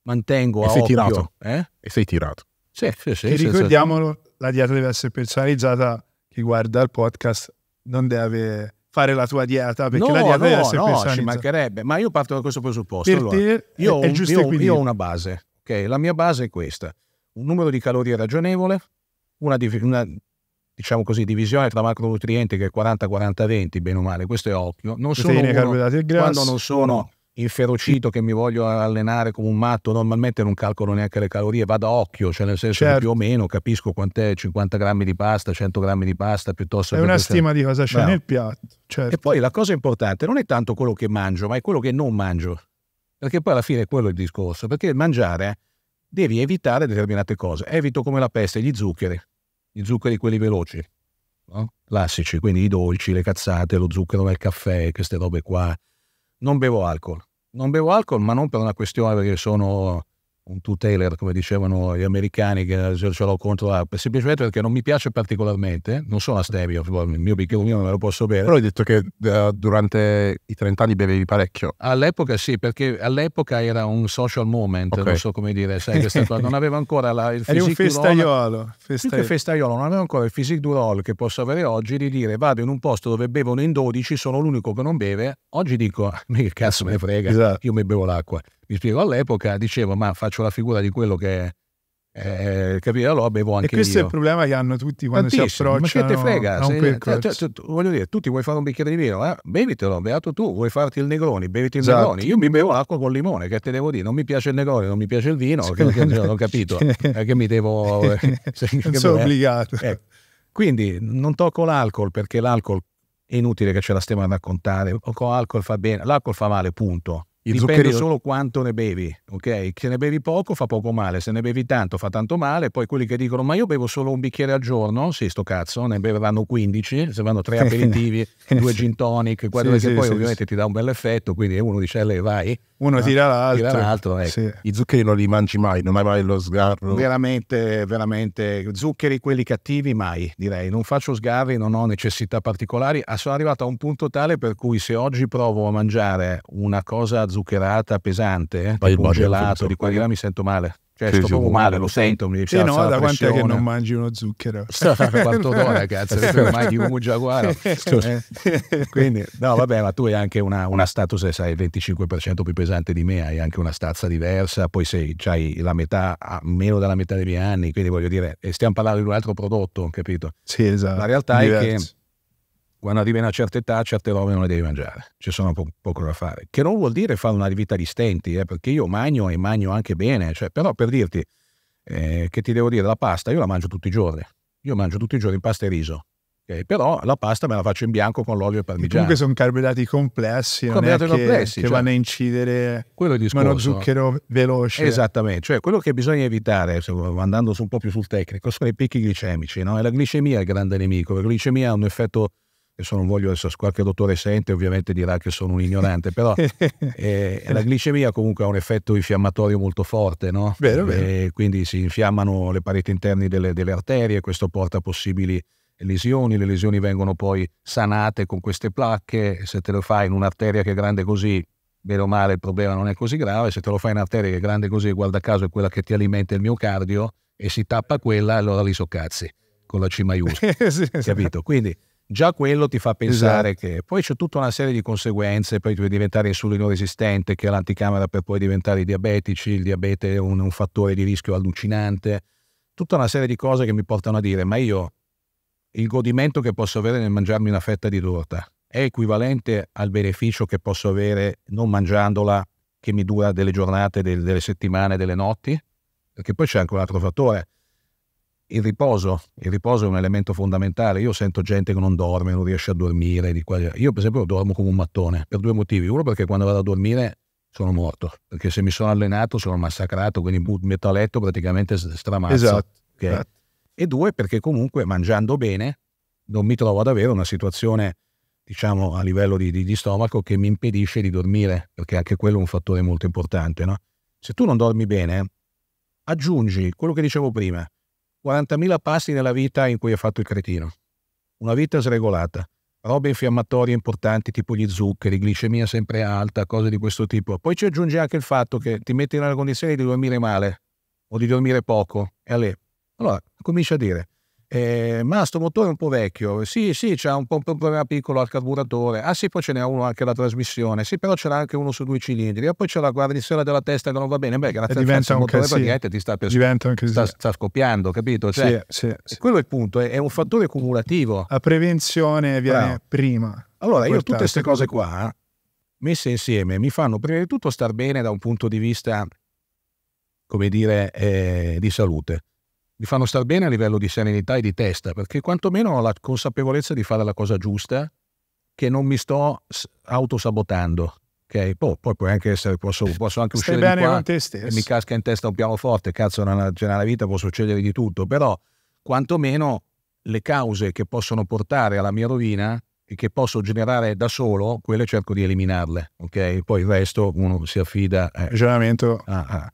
mantengo e sei occhio, tirato. Eh? E sei tirato. Sì, sì, sì. E ricordiamolo, sì. la dieta deve essere personalizzata, chi guarda il podcast non deve fare la tua dieta perché no, la dieta no, deve essere no, ci mancherebbe, ma io parto da questo presupposto. Per allora, te io, è un, giusto io, io ho una base, ok? La mia base è questa, un numero di calorie ragionevole, una, una diciamo così, divisione tra macronutrienti che è 40-40-20, bene o male, questo è occhio. Non sono uno, quando non sono inferocito che mi voglio allenare come un matto, normalmente non calcolo neanche le calorie, vado a occhio, cioè nel senso certo. più o meno capisco quant'è 50 grammi di pasta, 100 grammi di pasta, piuttosto È una stima di cosa c'è Bravo. nel piatto. Certo. E poi la cosa importante non è tanto quello che mangio, ma è quello che non mangio. Perché poi alla fine è quello il discorso, perché mangiare eh, devi evitare determinate cose. Evito come la peste gli zuccheri, gli zuccheri quelli veloci, no? classici, quindi i dolci, le cazzate, lo zucchero nel caffè, queste robe qua. Non bevo alcol, non bevo alcol, ma non per una questione perché sono un two tailor, come dicevano gli americani, che ce l'ho contro Harp, semplicemente perché non mi piace particolarmente, non sono a stevia, boh, il mio bicchiere non me lo posso bere. Però hai detto che uh, durante i 30 anni bevevi parecchio. All'epoca sì, perché all'epoca era un social moment, okay. non so come dire, sai, questa non avevo ancora la, il fisico. Eri un festaiolo. Festaiolo. festaiolo, non avevo ancora il physique du roll che posso avere oggi di dire vado in un posto dove bevono in 12, sono l'unico che non beve, oggi dico, che ah, cazzo me ne frega, esatto. io mi bevo l'acqua mi spiego, all'epoca dicevo, ma faccio la figura di quello che eh, capire la roba bevo anche io. E questo io. è il problema che hanno tutti quando Tantissimo, si approcciano ma che te frega, sei, cioè, cioè, cioè, voglio dire, tu vuoi fare un bicchiere di vino, eh? bevitelo, beato tu, vuoi farti il Negroni, beviti il esatto. Negroni. Io mi bevo l'acqua con limone, che te devo dire? Non mi piace il Negroni, non mi piace il vino, sì. che, che, non ho capito, È eh, che mi devo... Eh, non sono eh. obbligato. Eh. Quindi non tocco l'alcol perché l'alcol è inutile che ce la stiamo a raccontare, o con alcol fa bene, l'alcol fa male, punto. Gli Dipende solo quanto ne bevi, ok? Se ne bevi poco fa poco male, se ne bevi tanto fa tanto male, poi quelli che dicono ma io bevo solo un bicchiere al giorno, sì sto cazzo, ne beveranno 15, se vanno tre aperitivi, due gin tonic, quello sì, che sì, poi sì, ovviamente ti dà un bel effetto, quindi uno dice lei eh, vai, uno no? Ah, tira l'altro. Tira l'altro ecco. sì. I zuccheri non li mangi mai, non hai mai lo sgarro. Veramente, veramente, zuccheri quelli cattivi mai, direi. Non faccio sgarri, non ho necessità particolari. Ah, sono arrivato a un punto tale per cui se oggi provo a mangiare una cosa zuccherata pesante, Vai eh, tipo un gelato, di qua là mi sento male. Cioè, sì, sto proprio male, lo sento, mi dice. Sì, no, da quanto è che non mangi uno zucchero? Sto quanto d'ora, cazzo, ormai ti mungia qua. quindi, no, vabbè, ma tu hai anche una, una status, sai, il 25% più pesante di me, hai anche una stazza diversa, poi sei, hai la metà, meno della metà dei miei anni, quindi voglio dire, stiamo parlando di un altro prodotto, capito? Sì, esatto. La realtà Diverso. è che quando arrivi a una certa età certe robe non le devi mangiare, ci sono po- poco da fare, che non vuol dire fare una vita di stenti, eh, perché io magno e magno anche bene, cioè, però per dirti eh, che ti devo dire, la pasta io la mangio tutti i giorni, io mangio tutti i giorni pasta e riso, Okay, però la pasta me la faccio in bianco con l'olio e parmigiano. Comunque sono carboidrati complessi, carboidrati non è complessi, che cioè, vanno a incidere quello è discorso. meno zucchero veloce. Esattamente, cioè quello che bisogna evitare, andando un po' più sul tecnico, sono i picchi glicemici. No? E la glicemia è il grande nemico, la glicemia ha un effetto adesso non voglio, adesso qualche dottore sente ovviamente dirà che sono un ignorante, però eh, la glicemia comunque ha un effetto infiammatorio molto forte, no? Vero, vero. Eh, quindi si infiammano le pareti interne delle, delle, arterie, questo porta a possibili lesioni, le lesioni vengono poi sanate con queste placche, se te lo fai in un'arteria che è grande così, bene o male il problema non è così grave, se te lo fai in un'arteria che è grande così, guarda caso è quella che ti alimenta il miocardio e si tappa quella, allora li so cazzi con la C maiuscola, capito? Quindi già quello ti fa pensare esatto. che poi c'è tutta una serie di conseguenze, poi tu devi diventare insulino resistente, che è l'anticamera per poi diventare diabetici, il diabete è un, un, fattore di rischio allucinante, tutta una serie di cose che mi portano a dire, ma io il godimento che posso avere nel mangiarmi una fetta di torta è equivalente al beneficio che posso avere non mangiandola che mi dura delle giornate, delle, delle settimane, delle notti? Perché poi c'è anche un altro fattore il riposo, il riposo è un elemento fondamentale. Io sento gente che non dorme, non riesce a dormire. Io, per esempio, dormo come un mattone per due motivi. Uno, perché quando vado a dormire sono morto, perché se mi sono allenato sono massacrato, quindi metto a letto praticamente stramazzo. Esatto, okay? esatto. E due, perché comunque mangiando bene non mi trovo ad avere una situazione, diciamo, a livello di, di, di stomaco che mi impedisce di dormire, perché anche quello è un fattore molto importante. No? Se tu non dormi bene, aggiungi quello che dicevo prima 40.000 passi nella vita in cui hai fatto il cretino. Una vita sregolata, robe infiammatorie importanti tipo gli zuccheri, glicemia sempre alta, cose di questo tipo. Poi ci aggiunge anche il fatto che ti metti nella condizione di dormire male o di dormire poco. E lì, allora comincia a dire, eh, ma sto motore è un po' vecchio, sì, sì, c'è un un problema piccolo al carburatore, ah sì, poi ce n'è uno anche alla trasmissione, sì, però ce n'è anche uno su due cilindri, e poi c'è la guarnizione della testa che non va bene, beh, grazie a cazzo il motore sì. ti sta, per, sta, sta, scoppiando, capito? Cioè, sì, sì, Quello è il punto, è, è, un fattore cumulativo. La prevenzione viene Bravo. prima. Allora, io tutte queste cose qua, messe insieme, mi fanno prima di tutto star bene da un punto di vista, come dire, eh, di salute mi fanno star bene a livello di serenità e di testa, perché quantomeno ho la consapevolezza di fare la cosa giusta, che non mi sto autosabotando. Ok, boh, poi, poi può anche essere, posso, posso anche Stai uscire bene di qua te stesso. e mi casca in testa un pianoforte, cazzo, nella, nella vita può succedere di tutto, però quantomeno le cause che possono portare alla mia rovina e che posso generare da solo, quelle cerco di eliminarle, ok? Poi il resto uno si affida... Eh, Ragionamento. Ah, ah.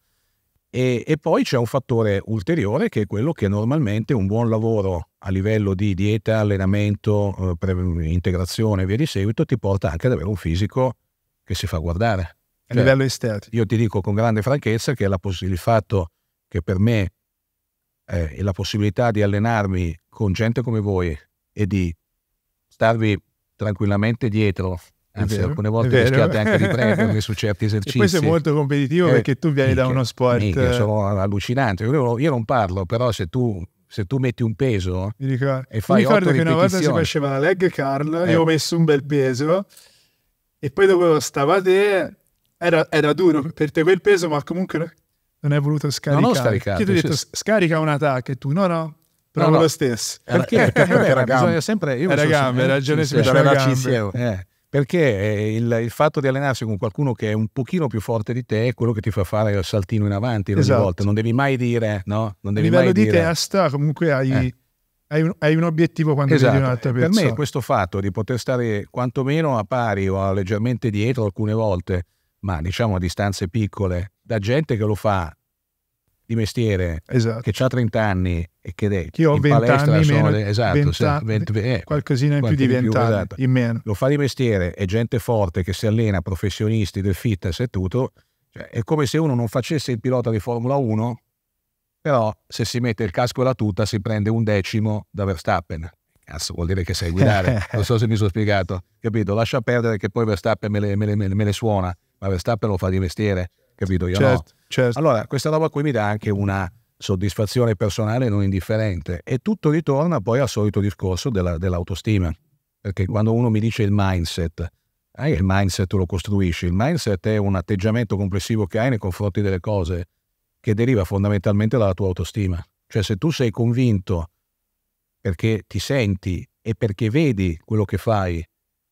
E, e poi c'è un fattore ulteriore che è quello che normalmente un buon lavoro a livello di dieta, allenamento, eh, integrazione e via di seguito ti porta anche ad avere un fisico che si fa guardare. Cioè, a livello esterno. Io ti dico con grande franchezza che poss- il fatto che per me eh, la possibilità di allenarmi con gente come voi e di starvi tranquillamente dietro anzi vero, alcune volte rischiate anche di prendermi su certi esercizi. E questo è molto competitivo eh, perché tu vieni mica, da uno sport... Mica, sono allucinante, io, io non parlo, però se tu se tu metti un peso mi ricordo, e fai mi ricordo che una volta si faceva la leg curl eh. io ho messo un bel peso e poi dopo stava te era, era, duro per te quel peso ma comunque non hai voluto scaricare non ho scaricato ti ho detto cioè... scarica un attacco e tu no no però no, no. lo stesso perché, perché, perché era, era gambe. bisogna sempre io era gambe ragione se era gambe. Eh perché eh, il, il, fatto di allenarsi con qualcuno che è un pochino più forte di te è quello che ti fa fare il saltino in avanti ogni esatto. volta, non devi mai dire no, non devi a livello di testa comunque hai... Eh. Hai un, hai un, obiettivo quando esatto. vedi un'altra persona. Per me questo fatto di poter stare quantomeno a pari o leggermente dietro alcune volte, ma diciamo a distanze piccole, da gente che lo fa di mestiere, esatto. che ha 30 anni e che è Io ho 20 anni sono, meno, esatto, 20, se, 20, eh, qualcosina in più di 20 più, anni, esatto. in meno. Lo fa di mestiere, è gente forte che si allena, professionisti del fitness e tutto, cioè, è come se uno non facesse il pilota di Formula 1, però se si mette il casco e la tuta si prende un decimo da Verstappen. Cazzo, vuol dire che sai guidare. non so se mi sono spiegato. Capito? Lascia perdere che poi Verstappen me le, me le, me le suona, ma Verstappen lo fa di mestiere, capito? Io certo, no. Certo. Allora, questa roba qui mi dà anche una, soddisfazione personale non indifferente. E tutto ritorna poi al solito discorso della, dell'autostima, perché quando uno mi dice il mindset, eh, il mindset lo costruisci, il mindset è un atteggiamento complessivo che hai nei confronti delle cose che deriva fondamentalmente dalla tua autostima. Cioè se tu sei convinto perché ti senti e perché vedi quello che fai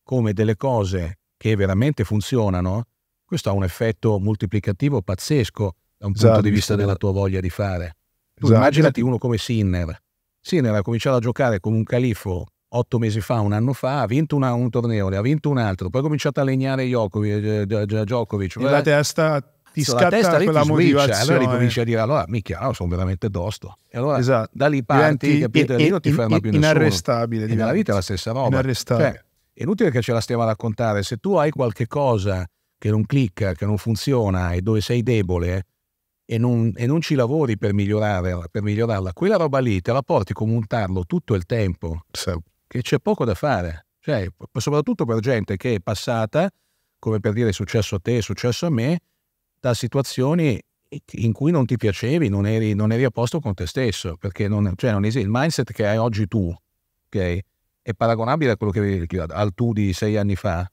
come delle cose che veramente funzionano, questo ha un effetto moltiplicativo pazzesco da un punto esatto, di vista della tua voglia di fare. Tu esatto. immaginati uno come Sinner. Sinner ha cominciato a giocare con un califfo otto mesi fa, un anno fa, ha vinto una, un torneo, ne ha vinto un altro, poi ha cominciato a legnare Djokovic. Eh, Djokovic eh, la testa ti so, scatta la testa lì quella ti switch, allora ricominci a dire allora minchia oh, sono veramente tosto e allora esatto. da lì parti capito, e, lì non ti ferma in, più nessuno inarrestabile e nella vita è la stessa roba cioè, è inutile che ce la stiamo a raccontare se tu hai qualche cosa che non clicca che non funziona e dove sei debole e non, e non ci lavori per, per migliorarla, quella roba lì te la porti come un tarlo tutto il tempo, che c'è poco da fare. Cioè, soprattutto per gente che è passata, come per dire è successo a te, è successo a me, da situazioni in cui non ti piacevi, non eri, non eri a posto con te stesso, perché non, cioè non esiste, il mindset che hai oggi tu okay, è paragonabile a quello che avevi al tu di sei anni fa.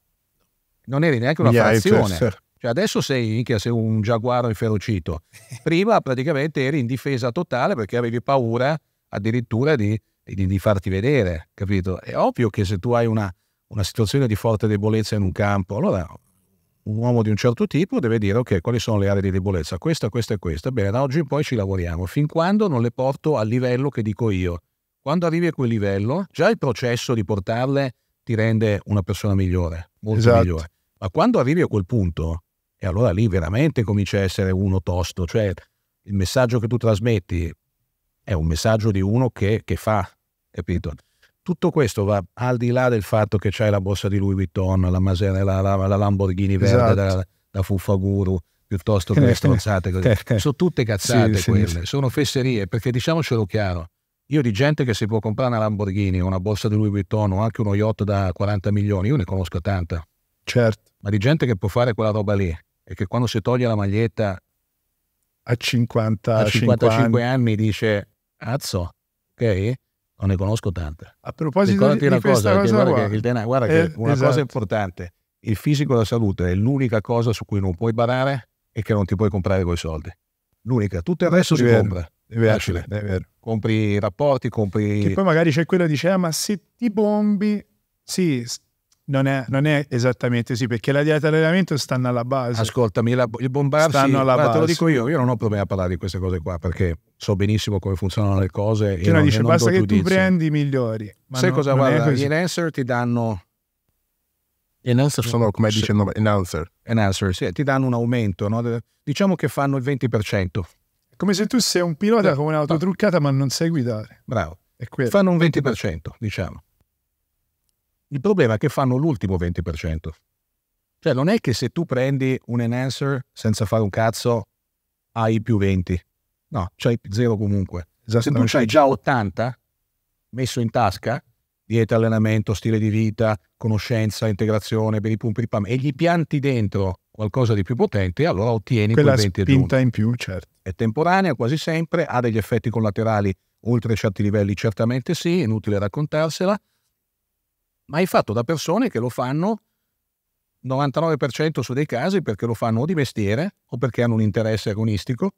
Non eri neanche una yeah, cioè, frazione. Cioè adesso sei, minchia, sei un giaguaro inferocito. Prima praticamente eri in difesa totale perché avevi paura addirittura di, di, di farti vedere, capito? È ovvio che se tu hai una, una situazione di forte debolezza in un campo, allora un uomo di un certo tipo deve dire ok, quali sono le aree di debolezza? Questa, questa e questa. Bene, da oggi in poi ci lavoriamo, fin quando non le porto al livello che dico io. Quando arrivi a quel livello, già il processo di portarle ti rende una persona migliore, molto esatto. migliore. Ma quando arrivi a quel punto, e allora lì veramente comincia a essere uno tosto, cioè il messaggio che tu trasmetti è un messaggio di uno che, che fa, capito? Tutto questo va al di là del fatto che c'hai la borsa di Louis Vuitton, la, Maserella, la, la, Lamborghini esatto. verde, da, la Fuffa piuttosto che le strozzate. Così. Sono tutte cazzate sì, quelle, sì. sono fesserie, perché diciamocelo chiaro, io di gente che si può comprare una Lamborghini, una borsa di Louis Vuitton o anche uno yacht da 40 milioni, io ne conosco tanta. Certo. Ma di gente che può fare quella roba lì, e che quando si toglie la maglietta a, 50, a 55 anni. anni dice, azzo, ok? Non ne conosco tante. A proposito Ricordati di, una cosa, cosa guarda, guarda, che, denaro, guarda eh, che una esatto. cosa importante, il fisico e la salute è l'unica cosa su cui non puoi barare e che non ti puoi comprare quei soldi. L'unica, tutto il resto si compra. È vero, Facile. è vero. Compri i rapporti, compri... Che poi magari c'è quello che dice, ah, ma se ti bombi, sì, non è, non è, esattamente sì, perché la dieta e l'allenamento stanno alla base. Ascoltami, la, il bombardamento. stanno alla guarda, base. te lo dico io, io non ho problemi a parlare di queste cose qua perché so benissimo come funzionano le cose. Che e non, dice, e non basta che giudizio. tu prendi migliori. Ma Sai non, cosa vuoi? guarda? Gli enhancer ti danno... Gli enhancer sono, come dice il nome, enhancer. Enhancer, sì, ti danno un aumento, no? diciamo che fanno il 20%. Come se tu sei un pilota eh, con un'auto truccata ma non sai guidare. Bravo. Fanno un 20%, diciamo. Il problema è che fanno l'ultimo 20%. Cioè non è che se tu prendi un enhancer senza fare un cazzo hai più 20. No, c'hai zero comunque. Se tu c'hai già 80 messo in tasca, dieta, allenamento, stile di vita, conoscenza, integrazione, per i pumpi, pam, e gli pianti dentro qualcosa di più potente, allora ottieni quella quel 20 spinta in più, certo. È temporanea quasi sempre, ha degli effetti collaterali oltre certi livelli, certamente sì, inutile raccontarsela, ma è fatto da persone che lo fanno 99% su dei casi perché lo fanno o di mestiere o perché hanno un interesse agonistico.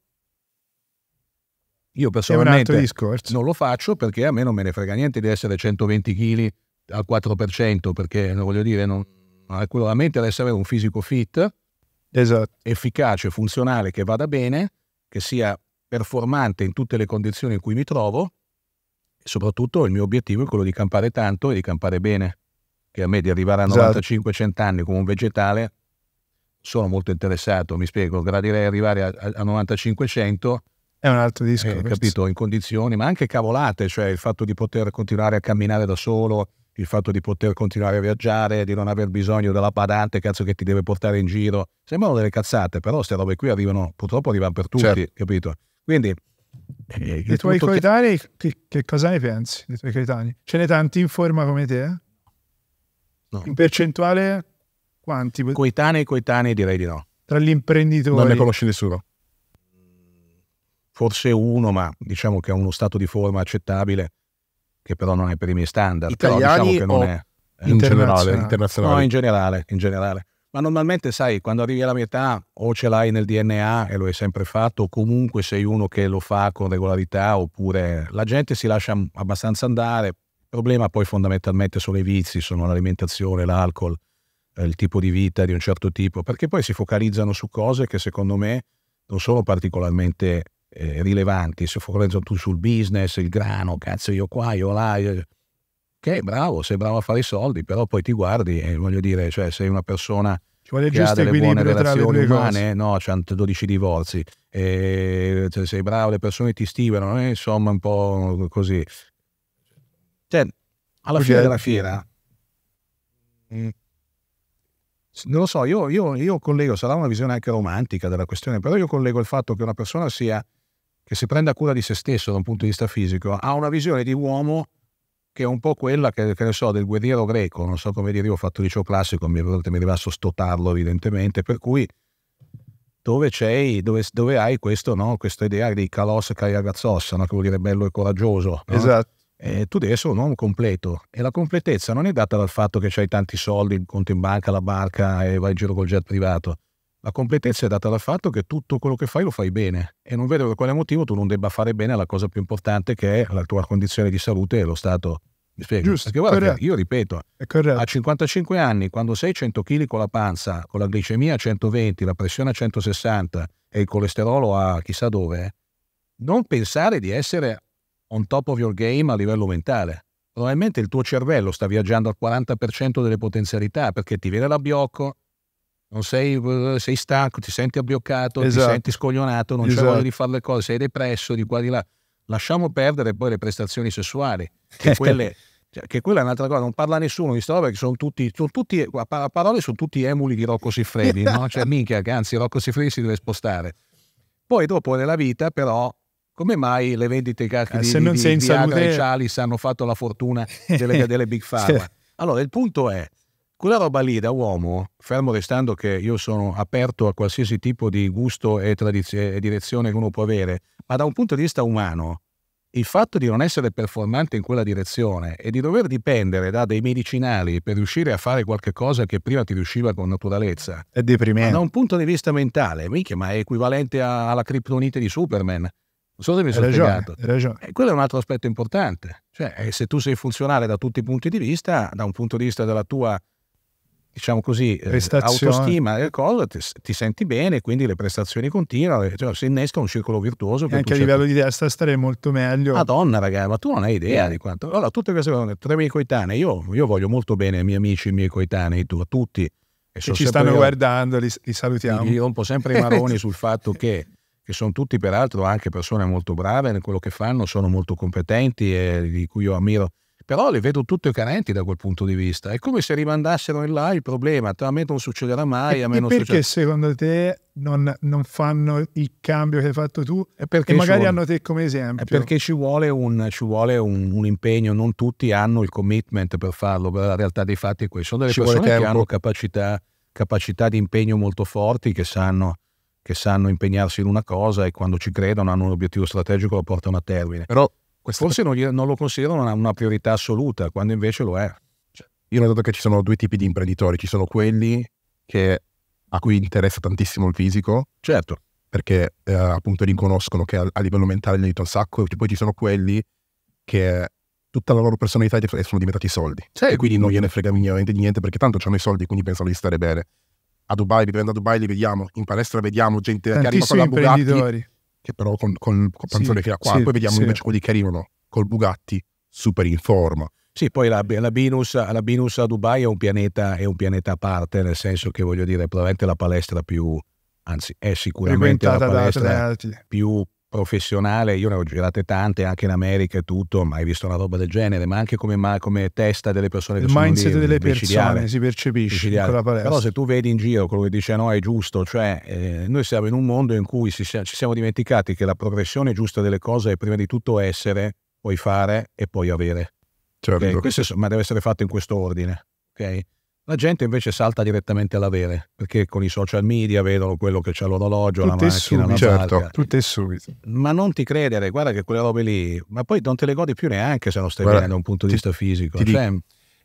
Io personalmente non lo faccio perché a me non me ne frega niente di essere 120 kg al 4% perché voglio dire, non, quello la mente deve essere un fisico fit, esatto. efficace, funzionale, che vada bene, che sia performante in tutte le condizioni in cui mi trovo soprattutto il mio obiettivo è quello di campare tanto e di campare bene, che a me di arrivare a 95-100 esatto. anni come un vegetale sono molto interessato, mi spiego, gradirei arrivare a, a 95-100 è un altro disco. Eh, capito, in condizioni, ma anche cavolate, cioè il fatto di poter continuare a camminare da solo, il fatto di poter continuare a viaggiare, di non aver bisogno della badante, cazzo che ti deve portare in giro. Sembrano delle cazzate, però queste robe qui arrivano, purtroppo arrivano per tutti, certo. capito? Quindi eh, I tuoi coetanei, che... Che, che... cosa ne pensi dei tuoi coetanei? Ce n'è tanti in forma come te? No. In percentuale quanti? Coetanei, e coetanei direi di no. Tra gli imprenditori? Non ne conosce nessuno. Forse uno, ma diciamo che ha uno stato di forma accettabile, che però non è per i miei standard. Italiani però, diciamo che non è... Eh, in generale, internazionale. No, in generale, in generale. Ma normalmente, sai, quando arrivi alla metà o ce l'hai nel DNA e lo hai sempre fatto, o comunque sei uno che lo fa con regolarità, oppure la gente si lascia abbastanza andare. Il problema poi fondamentalmente sono i vizi, sono l'alimentazione, l'alcol, eh, il tipo di vita di un certo tipo, perché poi si focalizzano su cose che secondo me non sono particolarmente eh, rilevanti, si focalizzano tu sul business, il grano, cazzo io qua, io là. Io ok, bravo, sei bravo a fare i soldi, però poi ti guardi e voglio dire, cioè sei una persona ci vuole che ha delle buone relazioni umane, cose. no, c'hanno 12 divorzi, e, cioè, sei bravo, le persone ti stivano, eh, insomma un po' così. Cioè, alla fine della fiera... Mm, non lo so, io, io, io, collego, sarà una visione anche romantica della questione, però io collego il fatto che una persona sia, che si prenda cura di se stesso da un punto di vista fisico, ha una visione di uomo che è un po' quella che, che ne so, del guerriero greco, non so come dire, io ho fatto liceo classico, mi è rimasto stotarlo evidentemente, per cui dove, dove, dove hai questo, no? questa idea di calos e cariagazzos, no? che vuol dire bello e coraggioso. No? Esatto. E tu devi essere un uomo completo e la completezza non è data dal fatto che hai tanti soldi, conto in banca, la barca e vai in giro col jet privato la completezza è data dal fatto che tutto quello che fai lo fai bene e non vedo per quale motivo tu non debba fare bene la cosa più importante che è la tua condizione di salute e lo stato. Mi spiego? Giusto, Perché guarda, io ripeto, a 55 anni, quando sei 100 kg con la panza, con la glicemia a 120, la pressione a 160 e il colesterolo a chissà dove, non pensare di essere on top of your game a livello mentale. Probabilmente il tuo cervello sta viaggiando al 40% delle potenzialità perché ti viene l'abbiocco, non sei, eh, sei stanco, ti senti abbioccato, esatto. ti senti scoglionato, non esatto. c'è voglia di fare le cose, sei depresso di qua di là. Lasciamo perdere poi le prestazioni sessuali, che, quelle, cioè, che quella è un'altra cosa, non parla nessuno di questa perché sono tutti, sono tutti, a parole sono tutti emuli di Rocco Siffredi, no? cioè minchia che anzi Rocco Siffredi si deve spostare. Poi dopo nella vita però come mai le vendite cacchi eh, ah, di, se non di, di, di salute... e Cialis hanno fatto la fortuna delle, delle Big Pharma? Allora il punto è, quella roba lì da uomo, fermo restando che io sono aperto a qualsiasi tipo di gusto e, tradiz- e direzione che uno può avere, ma da un punto di vista umano, il fatto di non essere performante in quella direzione e di dover dipendere da dei medicinali per riuscire a fare qualche cosa che prima ti riusciva con naturalezza è deprimente. Da un punto di vista mentale, mica, ma è equivalente a, alla criptonite di Superman. Non so se mi sono spiegato. E eh, quello è un altro aspetto importante. Cioè, eh, se tu sei funzionale da tutti i punti di vista, da un punto di vista della tua diciamo così, eh, autostima e cosa, ti, ti, senti bene, quindi le prestazioni continuano, eh, cioè, si innesca un circolo virtuoso. E anche a livello cerchi... di destra starei molto meglio. Madonna ragazzi, ma tu non hai idea yeah. di quanto... Allora, tutte queste cose, tra i miei coetanei, io, io, voglio molto bene ai miei amici, ai miei coetanei, tu, a tutti. E che ci stanno io, guardando, li, li salutiamo. Io rompo sempre i maroni sul fatto che, che sono tutti peraltro anche persone molto brave nel quello che fanno, sono molto competenti e di cui io ammiro però le vedo tutte carenti da quel punto di vista. È come se rimandassero in là il problema, a me non succederà mai, e a me non perché succederà. secondo te non, non, fanno il cambio che hai fatto tu e, e magari vuole, hanno te come esempio? È perché ci vuole, un, ci vuole un, un, impegno, non tutti hanno il commitment per farlo, però la realtà dei fatti è questa. Sono delle ci persone che hanno capacità, capacità di impegno molto forti, che sanno che sanno impegnarsi in una cosa e quando ci credono hanno un obiettivo strategico lo portano a termine. Però questa Forse non, non, lo considerano una, una, priorità assoluta, quando invece lo è. Cioè, io ho notato che ci sono due tipi di imprenditori. Ci sono quelli che, a cui interessa tantissimo il fisico. Certo. Perché eh, appunto riconoscono che a, a livello mentale gli aiuta un sacco. E poi ci sono quelli che tutta la loro personalità sono diventati soldi. Sì, e quindi non gliene frega niente, di niente perché tanto hanno i soldi, quindi pensano di stare bene. A Dubai, vivendo a Dubai, li vediamo, in palestra vediamo gente che arriva con la Bugatti che però con, con, con Panzone sì, che era qua, sì, poi vediamo sì. invece quelli che arrivano col Bugatti super in forma. Sì, poi la, la, Binus, la Binus, a Dubai è un, pianeta, è un, pianeta, a parte, nel senso che voglio dire, probabilmente la palestra più, anzi è sicuramente la palestra più, professionale, io ne ho girate tante anche in America e tutto, mai visto una roba del genere, ma anche come, ma, come testa delle persone che il sono lì. Il mindset delle persone si percepisce Però se tu vedi in giro quello che dice no è giusto, cioè eh, noi siamo in un mondo in cui si, ci siamo dimenticati che la progressione giusta delle cose è prima di tutto essere, poi fare e poi avere. Certo. Okay? Questo, ma deve essere fatto in questo ordine. Okay? La gente invece salta direttamente all'avere, perché con i social media vedono quello che c'è l'orologio, la macchina, subito, la certo, tutto è subito. Ma non ti credere, guarda che quelle robe lì, ma poi non te le godi più neanche se non stai guarda, bene da un punto ti, di vista fisico. Ti cioè,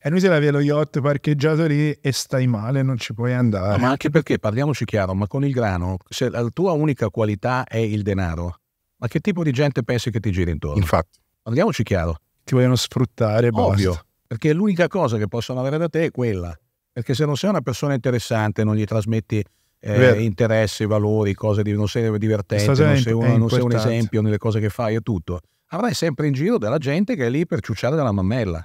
e lui se la l'avevi lo yacht parcheggiato lì e stai male, non ci puoi andare. Ma anche perché, parliamoci chiaro, ma con il grano, se la tua unica qualità è il denaro, ma che tipo di gente pensi che ti giri intorno? Infatti. Parliamoci chiaro. Ti vogliono sfruttare, Ovvio, basta. perché l'unica cosa che possono avere da te è quella. Perché se non sei una persona interessante, non gli trasmetti eh, interessi, valori, cose di, non sei divertente, non sei, un, non sei, un, esempio nelle cose che fai e tutto, avrai sempre in giro della gente che è lì per ciucciare dalla mammella.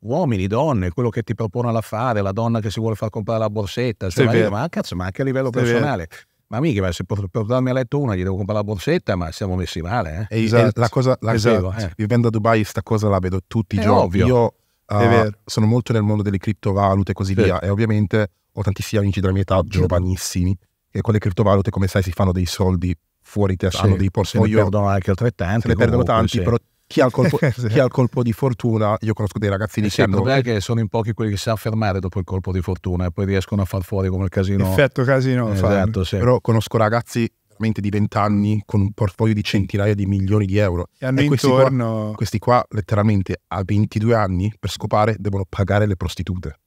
Uomini, donne, quello che ti propone da fare, la donna che si vuole far comprare la borsetta, cioè, sì, ma, cazzo, ma anche a livello sì, personale. Vero ma mica se per darmi a letto una gli devo comprare la borsetta ma siamo messi male eh? esatto. la cosa la esatto. Eh. vivendo a Dubai questa cosa la vedo tutti i giorni ovvio. io Uh, sono molto nel mondo delle criptovalute e così sì. via e ovviamente ho tantissimi amici della mia età giovanissimi e con le criptovalute come sai si fanno dei soldi fuori testa, sì. hanno dei portfolio. Se ne perdono anche altrettanti. Se ne perdono tanti, sì. però chi ha, colpo, eh, sì. chi ha, il colpo, di fortuna, io conosco dei ragazzini eh sì, che hanno... Il problema è che sono in pochi quelli che sa fermare dopo il colpo di fortuna e poi riescono a far fuori come il casino. Effetto casino. Eh, esatto, sì. Però conosco ragazzi veramente di vent'anni con un portfolio di centinaia di milioni di euro. E, e questi, intorno... qua, questi qua letteralmente a 22 anni per scopare devono pagare le prostitute.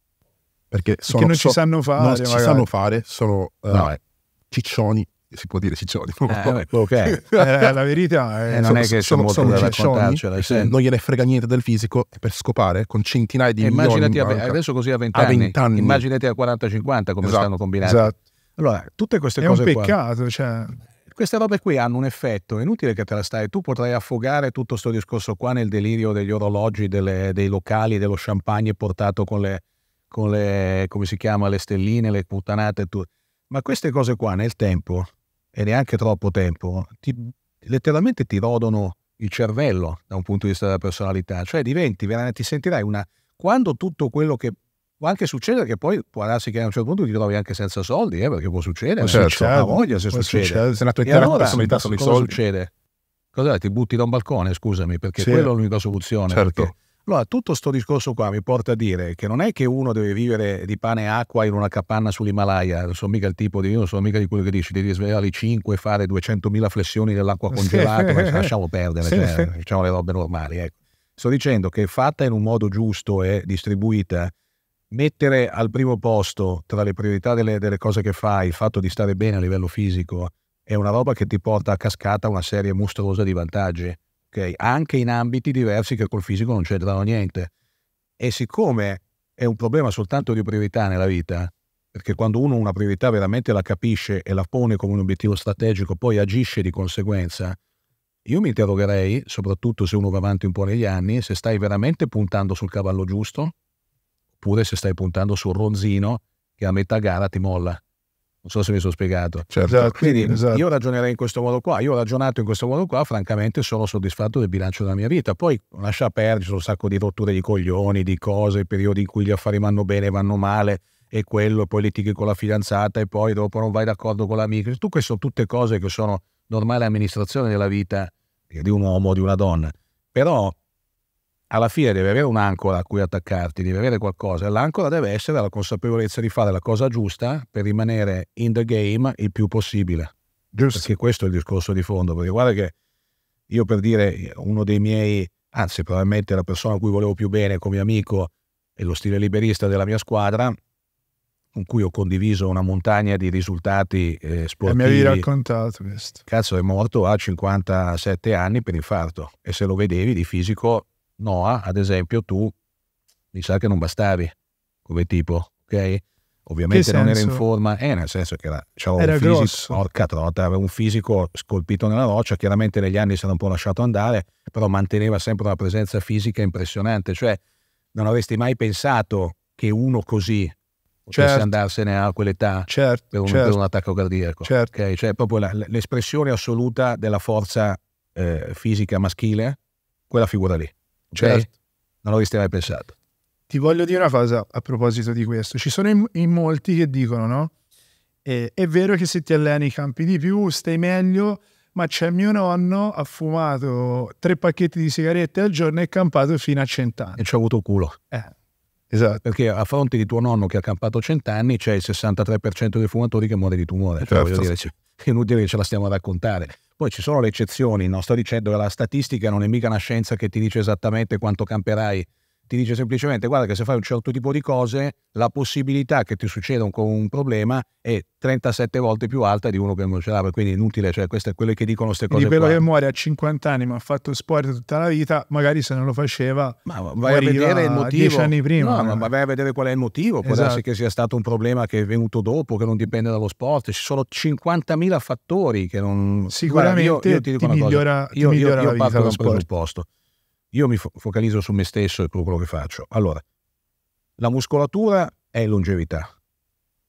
Perché, perché sono, non so, ci sanno fare. Non magari. ci sanno fare, sono eh, no, eh. ciccioni si può dire ciccioni. Eh, okay. Eh, eh, la verità è, eh, eh, non sono, è che sono, sono ciccioni, non gliene frega niente del fisico e per scopare con centinaia di e milioni immaginati a, adesso così a 20 a anni, 20 anni immaginati a 40-50 come esatto, stanno combinando esatto. Allora, tutte queste è cose È un peccato, qua, cioè... Queste robe qui hanno un effetto, è inutile che te la stai, tu potrai affogare tutto questo discorso qua nel delirio degli orologi, delle, dei locali, dello champagne portato con le, con le, come si chiama, le stelline, le puttanate e tutto. Ma queste cose qua nel tempo, e neanche troppo tempo, ti, letteralmente ti rodono il cervello da un punto di vista della personalità, cioè diventi, veramente, ti sentirai una... Quando tutto quello che Può anche succedere che poi può darsi che a un certo punto ti trovi anche senza soldi, eh, perché può succedere. Può certo. la voglia se può succede. succede. Se la tua intera allora, personalità sono i soldi. succede? Cos'è? Ti butti da un balcone, scusami, perché sì. quella è l'unica soluzione. Certo. Perché... Allora, tutto questo discorso qua mi porta a dire che non è che uno deve vivere di pane e acqua in una capanna sull'Himalaya, non sono mica il tipo di, io non sono mica di quello che dici, devi svegliare alle 5 e fare 200.000 flessioni nell'acqua congelata, sì. lasciamo perdere, sì, cioè, facciamo le robe normali. Ecco. Sto dicendo che fatta in un modo giusto e distribuita, mettere al primo posto tra le priorità delle, delle cose che fai il fatto di stare bene a livello fisico è una roba che ti porta a cascata una serie mostruosa di vantaggi, okay? anche in ambiti diversi che col fisico non c'entrano niente. E siccome è un problema soltanto di priorità nella vita, perché quando uno una priorità veramente la capisce e la pone come un obiettivo strategico, poi agisce di conseguenza, io mi interrogherei, soprattutto se uno va avanti un po' negli anni, se stai veramente puntando sul cavallo giusto, oppure se stai puntando sul ronzino che a metà gara ti molla. Non so se mi sono spiegato. Certo. Esatto, Quindi esatto. io ragionerei in questo modo qua, io ho ragionato in questo modo qua, francamente sono soddisfatto del bilancio della mia vita. Poi lascia perdere, un sacco di rotture di coglioni, di cose, periodi in cui gli affari vanno bene, vanno male, e quello, e poi litighi con la fidanzata, e poi dopo non vai d'accordo con l'amica. Tu queste sono tutte cose che sono normale amministrazione della vita di un uomo o di una donna. Però alla fine devi avere un'ancora a cui attaccarti, devi avere qualcosa. L'ancora deve essere la consapevolezza di fare la cosa giusta per rimanere in the game il più possibile. Giusto. Perché questo è il discorso di fondo. Perché guarda che io per dire uno dei miei, anzi probabilmente la persona a cui volevo più bene come amico e lo stile liberista della mia squadra, con cui ho condiviso una montagna di risultati eh, sportivi. E mi avevi raccontato questo. Cazzo, è morto a 57 anni per infarto e se lo vedevi di fisico Noah, ad esempio, tu mi sa che non bastavi come tipo, ok? Ovviamente non era in forma, eh, nel senso che era, cioè, era un fisico, grosso. porca trota, aveva un fisico scolpito nella roccia, chiaramente negli anni si era un po' lasciato andare, però manteneva sempre una presenza fisica impressionante, cioè non avresti mai pensato che uno così potesse certo. andarsene a quell'età certo, per, un, certo. per, un, attacco cardiaco. Certo. Okay? Cioè proprio la, l'espressione assoluta della forza eh, fisica maschile, quella figura lì. Cioè, certo. non l'avresti mai pensato. Ti voglio dire una cosa a proposito di questo. Ci sono in, in molti che dicono, no? Eh, è vero che se ti alleni campi di più, stai meglio, ma c'è mio nonno, ha fumato tre pacchetti di sigarette al giorno e campato fino a cent'anni. E ci ha avuto culo. Eh. Esatto. Perché a fronte di tuo nonno che ha campato cent'anni c'è il 63% dei fumatori che muore di tumore. Cioè, certo. voglio dire, è inutile che ce la stiamo a raccontare. Poi ci sono le eccezioni, non sto dicendo che la statistica non è mica una scienza che ti dice esattamente quanto camperai ti dice semplicemente guarda che se fai un certo tipo di cose la possibilità che ti succeda un, un problema è 37 volte più alta di uno che non ce l'ha, quindi è inutile, cioè queste quelle che dicono queste cose. Di quello qua. che muore a 50 anni ma ha fatto sport tutta la vita, magari se non lo faceva ma vai a vedere il motivo. anni prima. No, ma, eh. vai a vedere qual è il motivo, può esatto. darsi che sia stato un problema che è venuto dopo, che non dipende dallo sport, ci sono 50.000 fattori che non... Sicuramente guarda, io, io ti, ti migliora, cosa, ti io, migliora io, io, io parto da un presupposto io mi fo- focalizzo su me stesso e su quello che faccio. Allora, la muscolatura è longevità,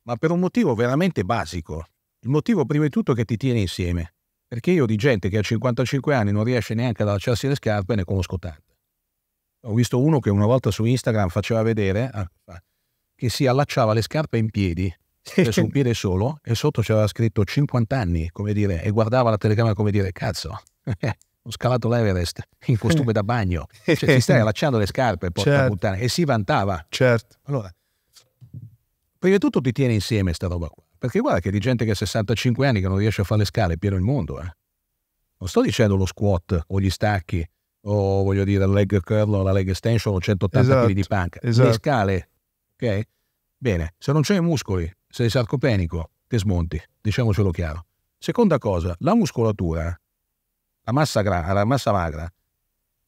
ma per un motivo veramente basico. Il motivo prima di tutto è che ti tiene insieme, perché io di gente che a 55 anni non riesce neanche ad allacciarsi le scarpe ne conosco tante. Ho visto uno che una volta su Instagram faceva vedere ah, che si allacciava le scarpe in piedi, cioè su un piede solo, e sotto c'era scritto 50 anni, come dire, e guardava la telecamera come dire, cazzo, eh, ho scalato l'Everest in costume da bagno, cioè ti stai allacciando le scarpe, porca certo. puttana, e si vantava. Certo. Allora, prima di tutto ti tiene insieme sta roba qua, perché guarda che di gente che ha 65 anni che non riesce a fare le scale è pieno il mondo, eh. Non sto dicendo lo squat o gli stacchi o voglio dire il leg curl o la leg extension o 180 esatto, kg di panca, esatto. le scale, ok? Bene, se non c'hai muscoli, sei sarcopenico, ti smonti, diciamocelo chiaro. Seconda cosa, la muscolatura la massa, gra- la massa magra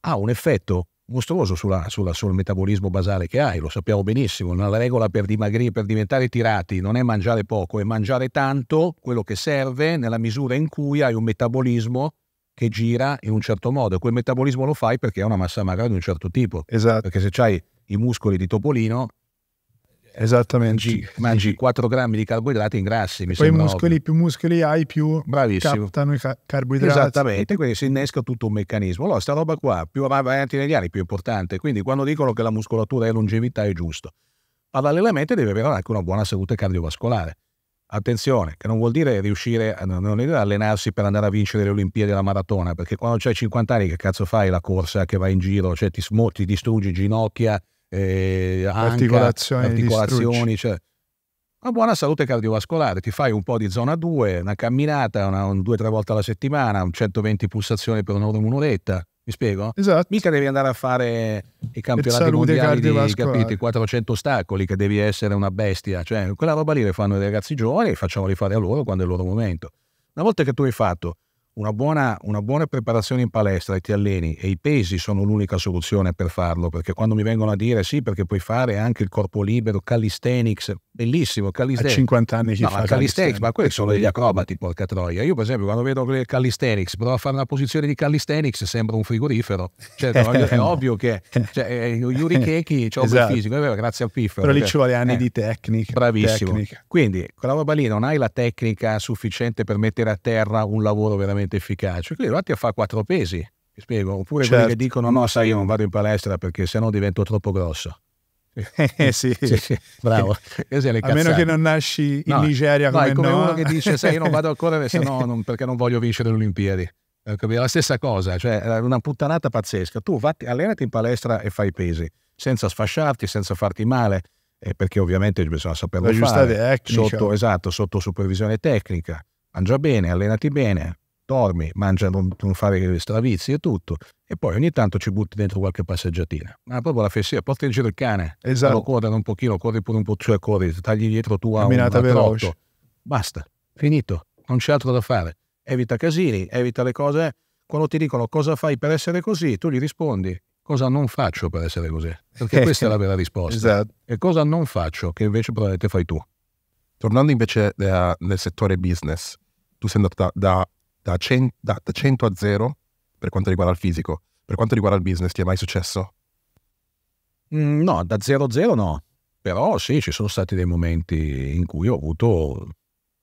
ha un effetto mostruoso sulla, sulla, sul metabolismo basale che hai, lo sappiamo benissimo, la regola per dimagrire, per diventare tirati non è mangiare poco, è mangiare tanto, quello che serve nella misura in cui hai un metabolismo che gira in un certo modo, quel metabolismo lo fai perché è una massa magra di un certo tipo, esatto. perché se hai i muscoli di Topolino Esattamente. G, mangi 4 grammi di carboidrati in grassi. Mi Poi muscoli, più muscoli hai, più Bravissimo. captano i ca- carboidrati. Esattamente, quindi si innesca tutto un meccanismo. Allora, sta roba qua, più avanti negli anni, più importante. Quindi quando dicono che la muscolatura è longevità, è giusto. Parallelamente deve avere anche una buona salute cardiovascolare. Attenzione, che non vuol dire riuscire a non allenarsi per andare a vincere le Olimpiadi e la maratona, perché quando c'hai 50 anni che cazzo fai la corsa che vai in giro, cioè ti, ti distruggi ginocchia, eh, articolazioni, articolazioni cioè, una buona salute cardiovascolare, ti fai un po' di zona 2, una camminata una, un, due o tre volte alla settimana, 120 pulsazioni per un'ora, un'oretta, mi spiego? Esatto. Mica devi andare a fare i campionati mondiali di capito, 400 ostacoli che devi essere una bestia, cioè quella roba lì le fanno i ragazzi giovani e facciamoli fare a loro quando è il loro momento. Una volta che tu hai fatto una buona, una buona, preparazione in palestra e ti alleni e i pesi sono l'unica soluzione per farlo, perché quando mi vengono a dire sì, perché puoi fare anche il corpo libero, calisthenics, bellissimo, calisthenics. A 50 anni ci no, fa ma calisthenics, ma quelli sono degli acrobati, porca troia. Io per esempio quando vedo il calisthenics, provo a fare una posizione di calisthenics, sembra un frigorifero. Cioè, è ovvio che cioè, eh, eh, Yuri Keiki c'ho esatto. quel fisico, vero, grazie al piffero. Però lì cioè, ci vuole anni eh. di tecnica. Bravissimo. Tecnica. Quindi quella roba lì non hai la tecnica sufficiente per mettere a terra un lavoro veramente estremamente efficace. Quelli arrivati a fare quattro pesi, mi spiego. Oppure certo. quelli che certo. dicono no, sai, io non vado in palestra perché sennò divento troppo grosso. Eh sì. sì, sì. bravo. A meno che non nasci in no, Nigeria come, no, come no. uno che eh. dice sai io non vado a correre sennò non, perché non voglio vincere le Olimpiadi. È la stessa cosa, cioè una puttanata pazzesca. Tu vatti, allenati in palestra e fai pesi, senza sfasciarti, senza farti male, eh, perché ovviamente bisogna saperlo fare. Sotto, esatto, sotto supervisione tecnica. Mangia bene, allenati bene, dormi, mangia non, non fare stravizi e tutto, e poi ogni tanto ci butti dentro qualche passeggiatina. Ma proprio la fessia, porti in giro il cane, esatto. lo correre un pochino, corri pure un po', cioè corri, tagli dietro tu a Camminata un veloce. Basta, finito, non c'è altro da fare. Evita casini, evita le cose. Quando ti dicono cosa fai per essere così, tu gli rispondi cosa non faccio per essere così, perché eh, questa è la vera risposta. Esatto. E cosa non faccio che invece probabilmente fai tu. Tornando invece da, eh, nel settore business, tu sei andato da, da da 100, da 100 a 0 per quanto riguarda il fisico. Per quanto riguarda il business, ti è mai successo? Mm, no, da 0 a 0 no. Però sì, ci sono stati dei momenti in cui ho avuto...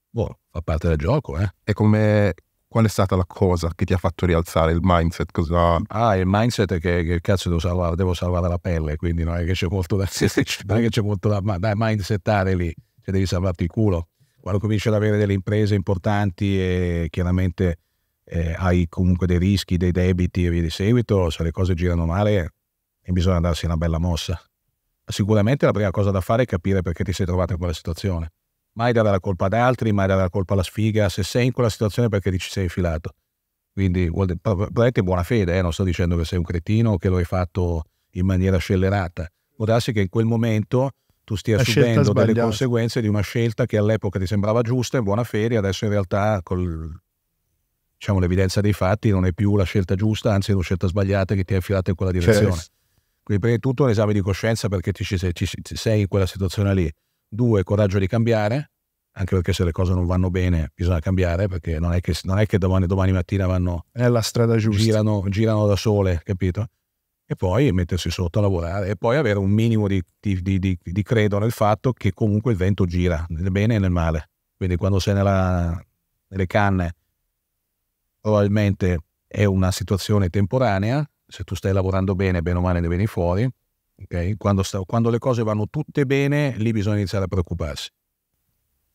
Boh, fa parte del gioco, eh. E come, qual è stata la cosa che ti ha fatto rialzare il mindset? Cosa... Ah, il mindset è che, che cazzo devo salvare, devo salvare la pelle, quindi non è che c'è molto da, non è che c'è molto da, da mindsetare lì, cioè devi salvarti il culo quando cominci ad avere delle imprese importanti e chiaramente eh, hai comunque dei rischi, dei debiti e via di seguito, se le cose girano male e eh, bisogna darsi una bella mossa. Sicuramente la prima cosa da fare è capire perché ti sei trovato in quella situazione. Mai dare la colpa ad altri, mai dare la colpa alla sfiga, se sei in quella situazione perché ti ci sei infilato. Quindi prendete buona fede, eh? non sto dicendo che sei un cretino o che lo hai fatto in maniera scellerata. Può darsi che in quel momento tu stia subendo delle conseguenze di una scelta che all'epoca ti sembrava giusta e buona fede, adesso in realtà con diciamo, l'evidenza dei fatti non è più la scelta giusta, anzi è una scelta sbagliata che ti è affilata in quella certo. direzione. Cioè, Quindi prima di tutto un esame di coscienza perché ti, ci sei, ci, sei in quella situazione lì. Due, coraggio di cambiare, anche perché se le cose non vanno bene bisogna cambiare, perché non è che, non è che domani, domani, mattina vanno... È la strada giusta. Girano, girano da sole, capito? e poi mettersi sotto a lavorare e poi avere un minimo di, di, di, di, credo nel fatto che comunque il vento gira nel bene e nel male. Quindi quando sei nella, nelle canne probabilmente è una situazione temporanea, se tu stai lavorando bene, bene o male ne vieni fuori. Okay? Quando, sta, quando le cose vanno tutte bene, lì bisogna iniziare a preoccuparsi.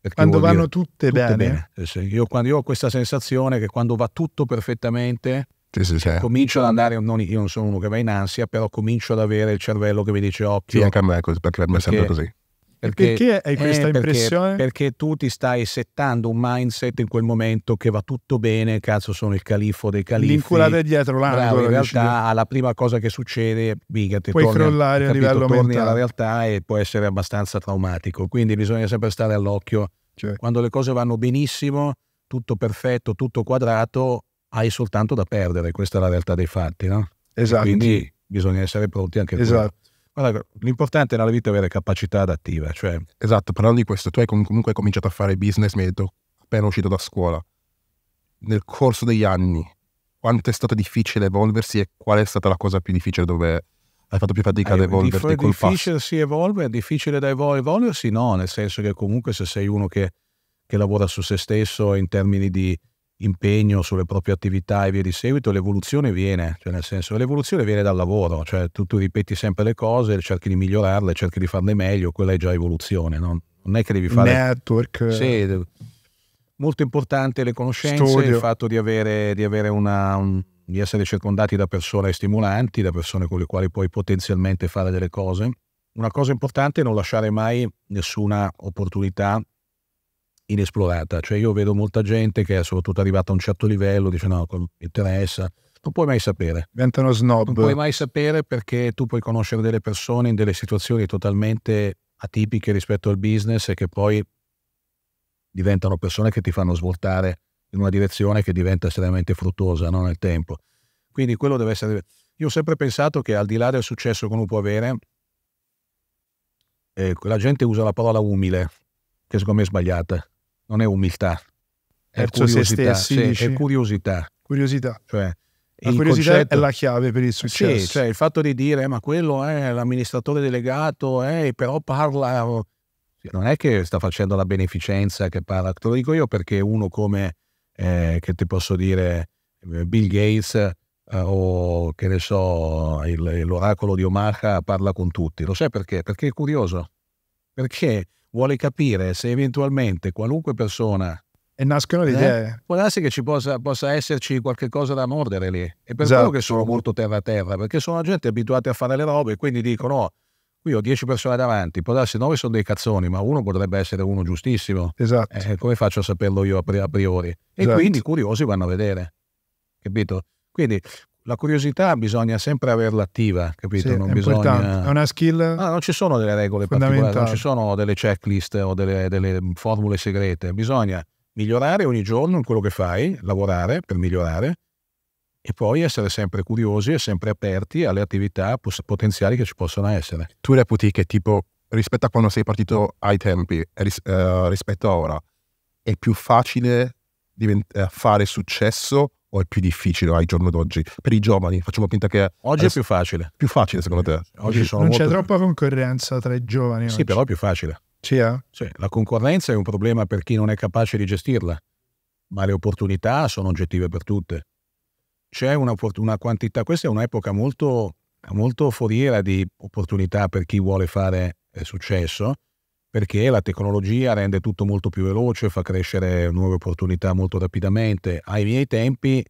Perché quando vanno dire, tutte, tutte, bene. bene. Sì, eh sì. Io, quando, io ho questa sensazione che quando va tutto perfettamente sì, sì, cioè, comincio ad andare, non, io non sono uno che va in ansia, però comincio ad avere il cervello che mi dice occhio. Sì, anche a me, così, perché per me è sempre così. Perché, perché, hai eh, questa eh, impressione? Perché, perché, tu ti stai settando un mindset in quel momento che va tutto bene, cazzo sono il califfo dei califi. L'inculate dietro l'angolo. Bravo, in realtà alla prima cosa che succede, biga, ti puoi torni, crollare capito, a livello torni mentale. alla realtà e può essere abbastanza traumatico, quindi bisogna sempre stare all'occhio. Cioè. Quando le cose vanno benissimo, tutto perfetto, tutto quadrato, hai soltanto da perdere, questa è la realtà dei fatti, no? Esatto. Quindi bisogna essere pronti anche per esatto. Guarda, l'importante nella vita è avere capacità adattiva, cioè... Esatto, parlando di questo, tu hai comunque cominciato a fare business, mi hai detto, appena uscito da scuola. Nel corso degli anni, quanto è stato difficile evolversi e qual è stata la cosa più difficile dove hai fatto più fatica eh, ad evolverti dif- col passo? difficile si evolve, è difficile da evol- evolversi no, nel senso che comunque se sei uno che, che lavora su se stesso in termini di impegno sulle proprie attività e via di seguito, l'evoluzione viene, cioè nel senso l'evoluzione viene dal lavoro, cioè tu, tu ripeti sempre le cose, cerchi di migliorarle, cerchi di farle meglio, quella è già evoluzione, no? non è che devi fare... Network. Sì, molto importante le conoscenze, studio. il fatto di avere, di avere una... Un, di essere circondati da persone stimolanti, da persone con le quali puoi potenzialmente fare delle cose. Una cosa importante è non lasciare mai nessuna opportunità inesplorata. Cioè io vedo molta gente che è soprattutto arrivata a un certo livello, dice no, non mi interessa, non puoi mai sapere. Diventa uno snob. Non puoi mai sapere perché tu puoi conoscere delle persone in delle situazioni totalmente atipiche rispetto al business e che poi diventano persone che ti fanno svoltare in una direzione che diventa estremamente fruttuosa no? nel tempo. Quindi quello deve essere... Io ho sempre pensato che al di là del successo che uno può avere, eh, la gente usa la parola umile, che secondo me è sbagliata non è umiltà, è curiosità, stessi, sì, è curiosità. Curiosità. Cioè, la curiosità concetto, è la chiave per il successo. Sì, cioè il fatto di dire ma quello è l'amministratore delegato, eh, però parla... Non è che sta facendo la beneficenza che parla, te lo dico io perché uno come, eh, che ti posso dire, eh, Bill Gates eh, o che ne so, il, l'oracolo di Omaha parla con tutti. Lo sai perché? Perché è curioso. Perché vuole capire se eventualmente qualunque persona e nascono le eh? idee. Eh? Può darsi che ci possa, possa, esserci qualche cosa da mordere lì. E per esatto. quello che esatto. sono molto terra a terra, perché sono gente abituata a fare le robe, e quindi dicono: oh, qui ho dieci persone davanti, può darsi nove sono dei cazzoni, ma uno potrebbe essere uno giustissimo. Esatto. Eh, come faccio a saperlo io a priori? E esatto. quindi curiosi vanno a vedere. Capito? Quindi la curiosità bisogna sempre averla attiva, capito? Sì, non è bisogna... Importante. È una skill. No, ah, non ci sono delle regole particolari, non ci sono delle checklist o delle, delle, formule segrete. Bisogna migliorare ogni giorno in quello che fai, lavorare per migliorare e poi essere sempre curiosi e sempre aperti alle attività potenziali che ci possono essere. Tu reputi che tipo rispetto a quando sei partito ai tempi, ris- eh, rispetto a ora, è più facile divent- eh, fare successo o è più difficile al giorno d'oggi per i giovani? Facciamo finta che... Oggi è più facile. Più facile secondo te? Oggi non c'è troppa concorrenza tra i giovani. Sì, oggi. però è più facile. Sì, eh? sì, la concorrenza è un problema per chi non è capace di gestirla, ma le opportunità sono oggettive per tutte. C'è una, una quantità, questa è un'epoca molto, molto foriera di opportunità per chi vuole fare eh, successo perché la tecnologia rende tutto molto più veloce, fa crescere nuove opportunità molto rapidamente. Ai miei tempi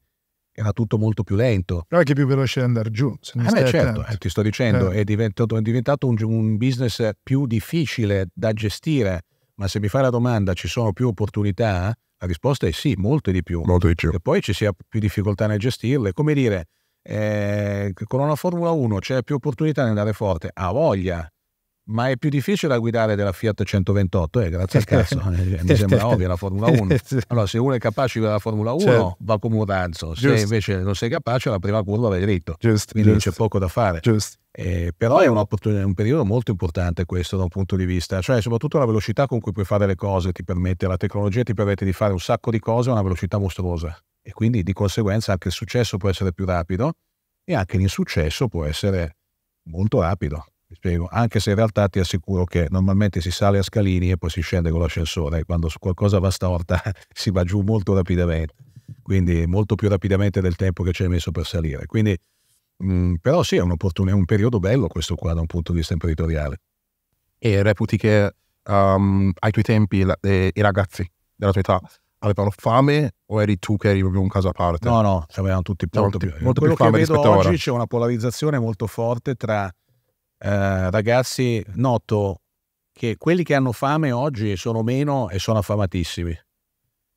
era tutto molto più lento. Però è anche più veloce andare giù. Se non eh beh, certo, eh, ti sto dicendo, eh. è diventato, è diventato un, un, business più difficile da gestire, ma se mi fai la domanda ci sono più opportunità, la risposta è sì, molte di più. Molte di più. E poi ci sia più difficoltà nel gestirle. Come dire, eh, con una Formula 1 c'è più opportunità di andare forte, ha voglia, ma è più difficile da guidare della Fiat 128, eh, grazie al cazzo. Eh, mi sembra ovvio la Formula 1. Allora, se uno è capace di guidare la Formula 1, certo. va come un razzo. Se Just. invece non sei capace, alla prima curva vai dritto. Just. Quindi Just. c'è poco da fare. Eh, però è un periodo molto importante questo da un punto di vista, cioè soprattutto la velocità con cui puoi fare le cose ti permette, la tecnologia ti permette di fare un sacco di cose a una velocità mostruosa e quindi di conseguenza anche il successo può essere più rapido e anche l'insuccesso può essere molto rapido. Mi spiego, anche se in realtà ti assicuro che normalmente si sale a scalini e poi si scende con l'ascensore, quando qualcosa va storta si va giù molto rapidamente, quindi molto più rapidamente del tempo che ci hai messo per salire. Quindi, mh, mm, però sì, è, è un periodo bello questo qua da un punto di vista imprenditoriale. E reputi che um, ai tuoi tempi la, eh, i ragazzi della tua età avevano fame o eri tu che eri proprio un caso a parte? No, no, avevano tutti molto, molto più, molto più fame. Quello che vedo oggi c'è una polarizzazione molto forte tra eh, ragazzi, noto che quelli che hanno fame oggi sono meno e sono affamatissimi.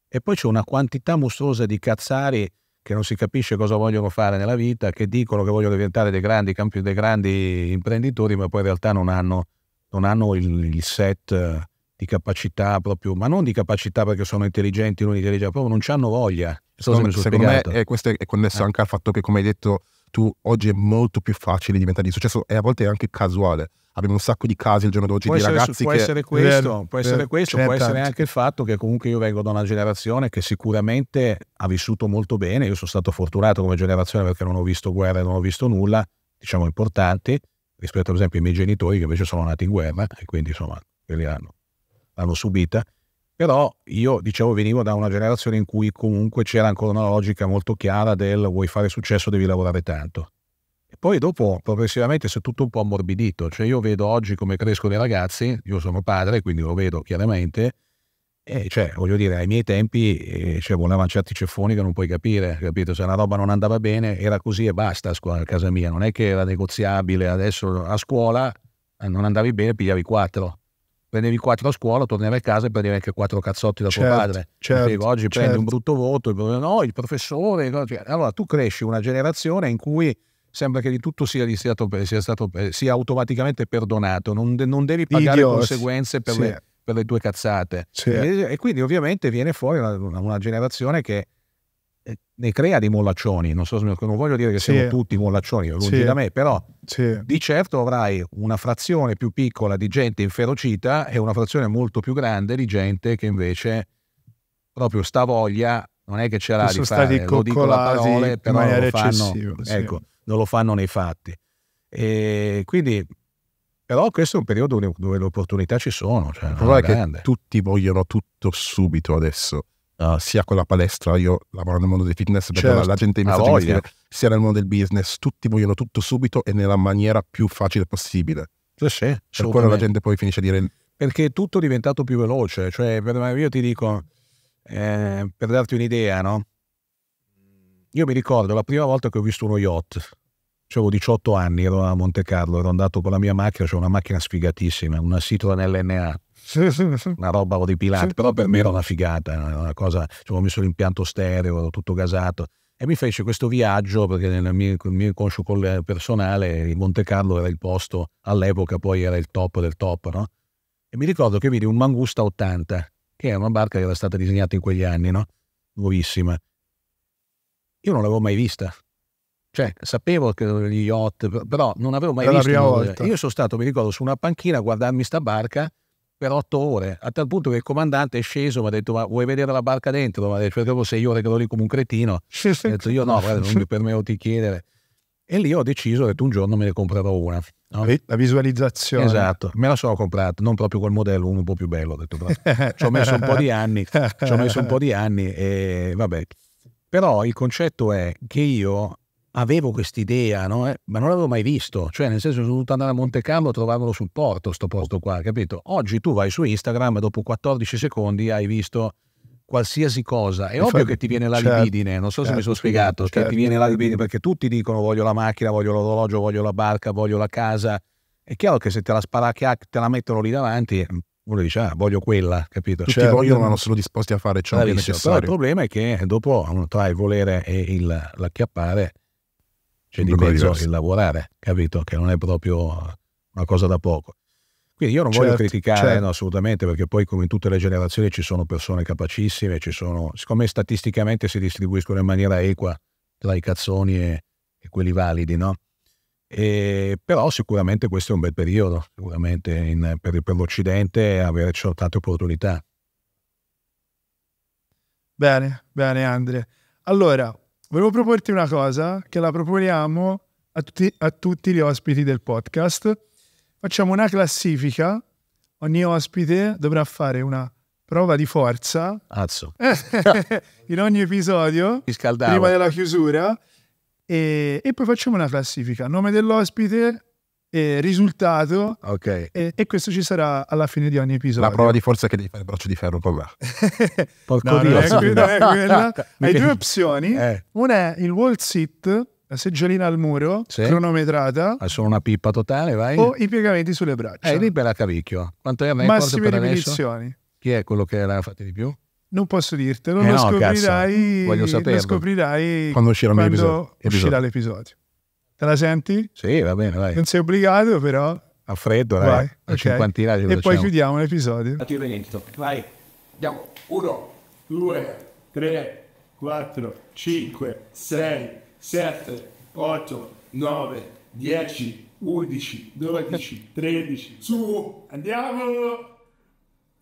E poi c'è una quantità mostruosa di cazzari che non si capisce cosa vogliono fare nella vita, che dicono che vogliono diventare dei grandi, campi, dei grandi imprenditori, ma poi in realtà non hanno, non hanno il, il, set di capacità proprio, ma non di capacità perché sono intelligenti, non intelligenti, proprio non hanno voglia. So secondo, me, secondo me è, questo è connesso ah. anche al fatto che, come hai detto, tu oggi è molto più facile diventare di successo e a volte è anche casuale. Abbiamo un sacco di casi al giorno d'oggi può di essere, ragazzi può che... Essere questo, eh, può essere eh, questo, può essere anche il fatto che comunque io vengo da una generazione che sicuramente ha vissuto molto bene, io sono stato fortunato come generazione perché non ho visto guerra e non ho visto nulla, diciamo importanti, rispetto ad esempio ai miei genitori che invece sono nati in guerra e quindi insomma quelli l'hanno subita però io, dicevo, venivo da una generazione in cui comunque c'era ancora una logica molto chiara del vuoi fare successo, devi lavorare tanto. E poi dopo, progressivamente, si è tutto un po' ammorbidito. Cioè io vedo oggi come crescono i ragazzi, io sono padre, quindi lo vedo chiaramente, e cioè, voglio dire, ai miei tempi eh, cioè, volavano certi ceffoni che non puoi capire, capito? Se una roba non andava bene, era così e basta a, scuola, a casa mia, non è che era negoziabile, adesso a scuola eh, non andavi bene, pigliavi quattro prendevi quattro a scuola, tornavi a casa e prendevi anche quattro cazzotti da tuo certo, padre. Certo, Dicevi, oggi certo. prendi un certo. brutto voto, no, il professore. Cioè, allora tu cresci una generazione in cui sembra che di tutto sia, sia, stato, sia, stato, sia automaticamente perdonato, non, non devi pagare Idioti. conseguenze per, sì. le, per, le, tue cazzate. Sì. E, e, quindi ovviamente viene fuori una, una generazione che ne crea di mollaccioni, non, so, non voglio dire che sì. siamo tutti mollaccioni, lungi sì. da me, però sì. di certo avrai una frazione più piccola di gente inferocita e una frazione molto più grande di gente che invece proprio sta voglia, non è che ce l'ha che di fare, lo dico la parole, però non lo, fanno, ecco, non lo fanno nei fatti. E quindi però questo è un periodo dove le opportunità ci sono. Cioè, il è, è che tutti vogliono tutto subito adesso. Uh, sia con la palestra, io lavoro nel mondo del fitness perché certo. la gente mi sta scrive, sia nel mondo del business, tutti vogliono tutto subito e nella maniera più facile possibile. Sì, sì, per quello la gente poi finisce a dire... Perché tutto è diventato più veloce, cioè io ti dico, eh, per darti un'idea, no? Io mi ricordo la prima volta che ho visto uno yacht, avevo 18 anni, ero a Monte Carlo, ero andato con la mia macchina, c'è cioè una macchina sfigatissima, una Citroen LNA, una roba di orripilante, però per me era una figata, una cosa, cioè, ho messo l'impianto stereo, tutto gasato e mi fece questo viaggio perché nel mio, nel mio inconscio personale il Monte Carlo era il posto, all'epoca poi era il top del top, no? E mi ricordo che vidi un Mangusta 80, che era una barca che era stata disegnata in quegli anni, no? Nuovissima. Io non l'avevo mai vista, cioè sapevo che gli yacht, però non avevo mai Era visto. Io sono stato, mi ricordo, su una panchina a guardarmi sta barca per otto ore, a tal punto che il comandante è sceso e mi ha detto ma vuoi vedere la barca dentro? Mi ha detto perché sei ore che ero lì come un cretino. Ho detto io no, guarda, non mi permetto di chiedere. E lì ho deciso, ho detto un giorno me ne comprerò una. No? La visualizzazione. Esatto, me la sono comprata, non proprio quel modello, uno un po' più bello, ho detto, ci ho messo un po' di anni, ci ho messo un po' di anni e vabbè. Però il concetto è che io avevo quest'idea, no? eh, ma non l'avevo mai visto. Cioè, nel senso, sono dovuto andare a Monte Carlo a trovarlo sul porto, sto posto qua, capito? Oggi tu vai su Instagram e dopo 14 secondi hai visto qualsiasi cosa. È e ovvio fa... che ti viene la certo, libidine, certo, non so se certo, mi sono spiegato, certo, ti viene la certo. libidine perché tutti dicono voglio la macchina, voglio l'orologio, voglio la barca, voglio la casa. È chiaro che se te la sparacchiac te la mettono lì davanti, uno dice ah, voglio quella, capito? Tutti cioè, vogliono, non sono disposti a fare ciò che è necessario. Però il problema è che dopo tra il volere e il, l'acchiappare c'è cioè, di mezzo il lavorare, capito? Che non è proprio una cosa da poco. Quindi io non certo, voglio criticare certo. no, assolutamente, perché poi come in tutte le generazioni ci sono persone capacissime, ci sono, siccome statisticamente si distribuiscono in maniera equa tra i cazzoni e, e quelli validi, no? E, però sicuramente questo è un bel periodo, sicuramente in, per, per l'Occidente avere tante opportunità. Bene, bene Andrea. Allora, Volevo proporti una cosa che la proponiamo a tutti, a tutti gli ospiti del podcast. Facciamo una classifica. Ogni ospite dovrà fare una prova di forza Azzo. in ogni episodio prima della chiusura e, e, poi facciamo una classifica nome dell'ospite eh, risultato. Ok. E, e, questo ci sarà alla fine di ogni episodio. La prova di forza è che devi fare il braccio di ferro con me. Porco no, Dio. Hai due opzioni. Eh. Una è il wall sit, la seggiolina al muro, sì. cronometrata. Ah, sono una pippa totale, vai. O i piegamenti sulle braccia. Eh, lì bella cavicchio. Quanto è a me Massime ripetizioni. Chi è quello che l'ha fatto di più? Non posso dirtelo, eh lo, no, scoprirai, lo scoprirai quando uscirà, quando uscirà l'episodio. Te la senti? Sì, va bene, vai. Non sei obbligato, però. A freddo, dai. Vai, okay. cinquantina E poi chiudiamo l'episodio. A tiro Vai. Andiamo. Uno, due, tre, quattro, cinque, sei, sette, otto, nove, dieci, undici, dodici, tredici. Su, andiamo!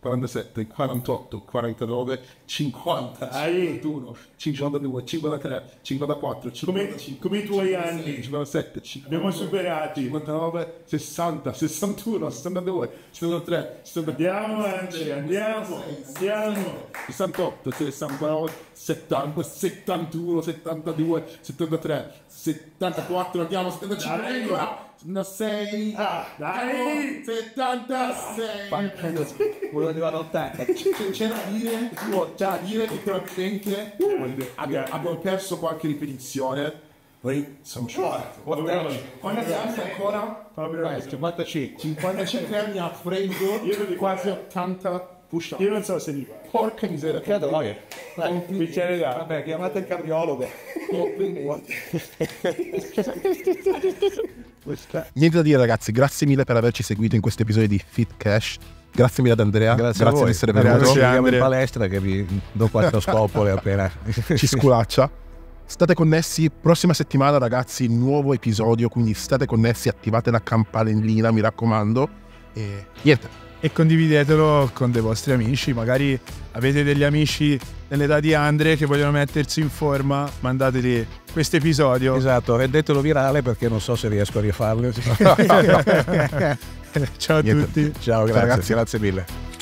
47, 48, 49, 50, Dai. 51, 52, 53, 54, 55, come, i tuoi 56, anni, 57, 58, abbiamo superati, 59, 60, 61, 62, 63, 63 andiamo avanti, andiamo, 66, andiamo, 68, 69, 70, 71, 72, 73, 74, andiamo, 75, No, sei ah, dai, 76 Porca volevo arrivare all'80 c'è da dire oh, c'è da dire che probabilmente uh, eh. abbiamo perso qualche ripetizione poi sono scioccato quando siamo oh, ancora 55 55 anni a freddo quasi 80 Pusha. Io pensavo se lì. Porca miseria. Che droga. Un bicchiere da. Vabbè, chiamate il cardiologo. Oh, niente da dire ragazzi, grazie mille per averci seguito in questo episodio di Fit Cash. Grazie mille ad Andrea, grazie, grazie di essere venuto. Grazie Andrea. in palestra che vi do quattro scopole appena ci sculaccia. State connessi, prossima settimana ragazzi, nuovo episodio, quindi state connessi, attivate la campanellina, mi raccomando. E niente, e condividetelo con dei vostri amici. Magari avete degli amici dell'età di Andre che vogliono mettersi in forma, mandateli questo episodio. Esatto, rendetelo virale perché non so se riesco a rifarlo. Ciao a Niente. tutti. Ciao, grazie, grazie, grazie mille.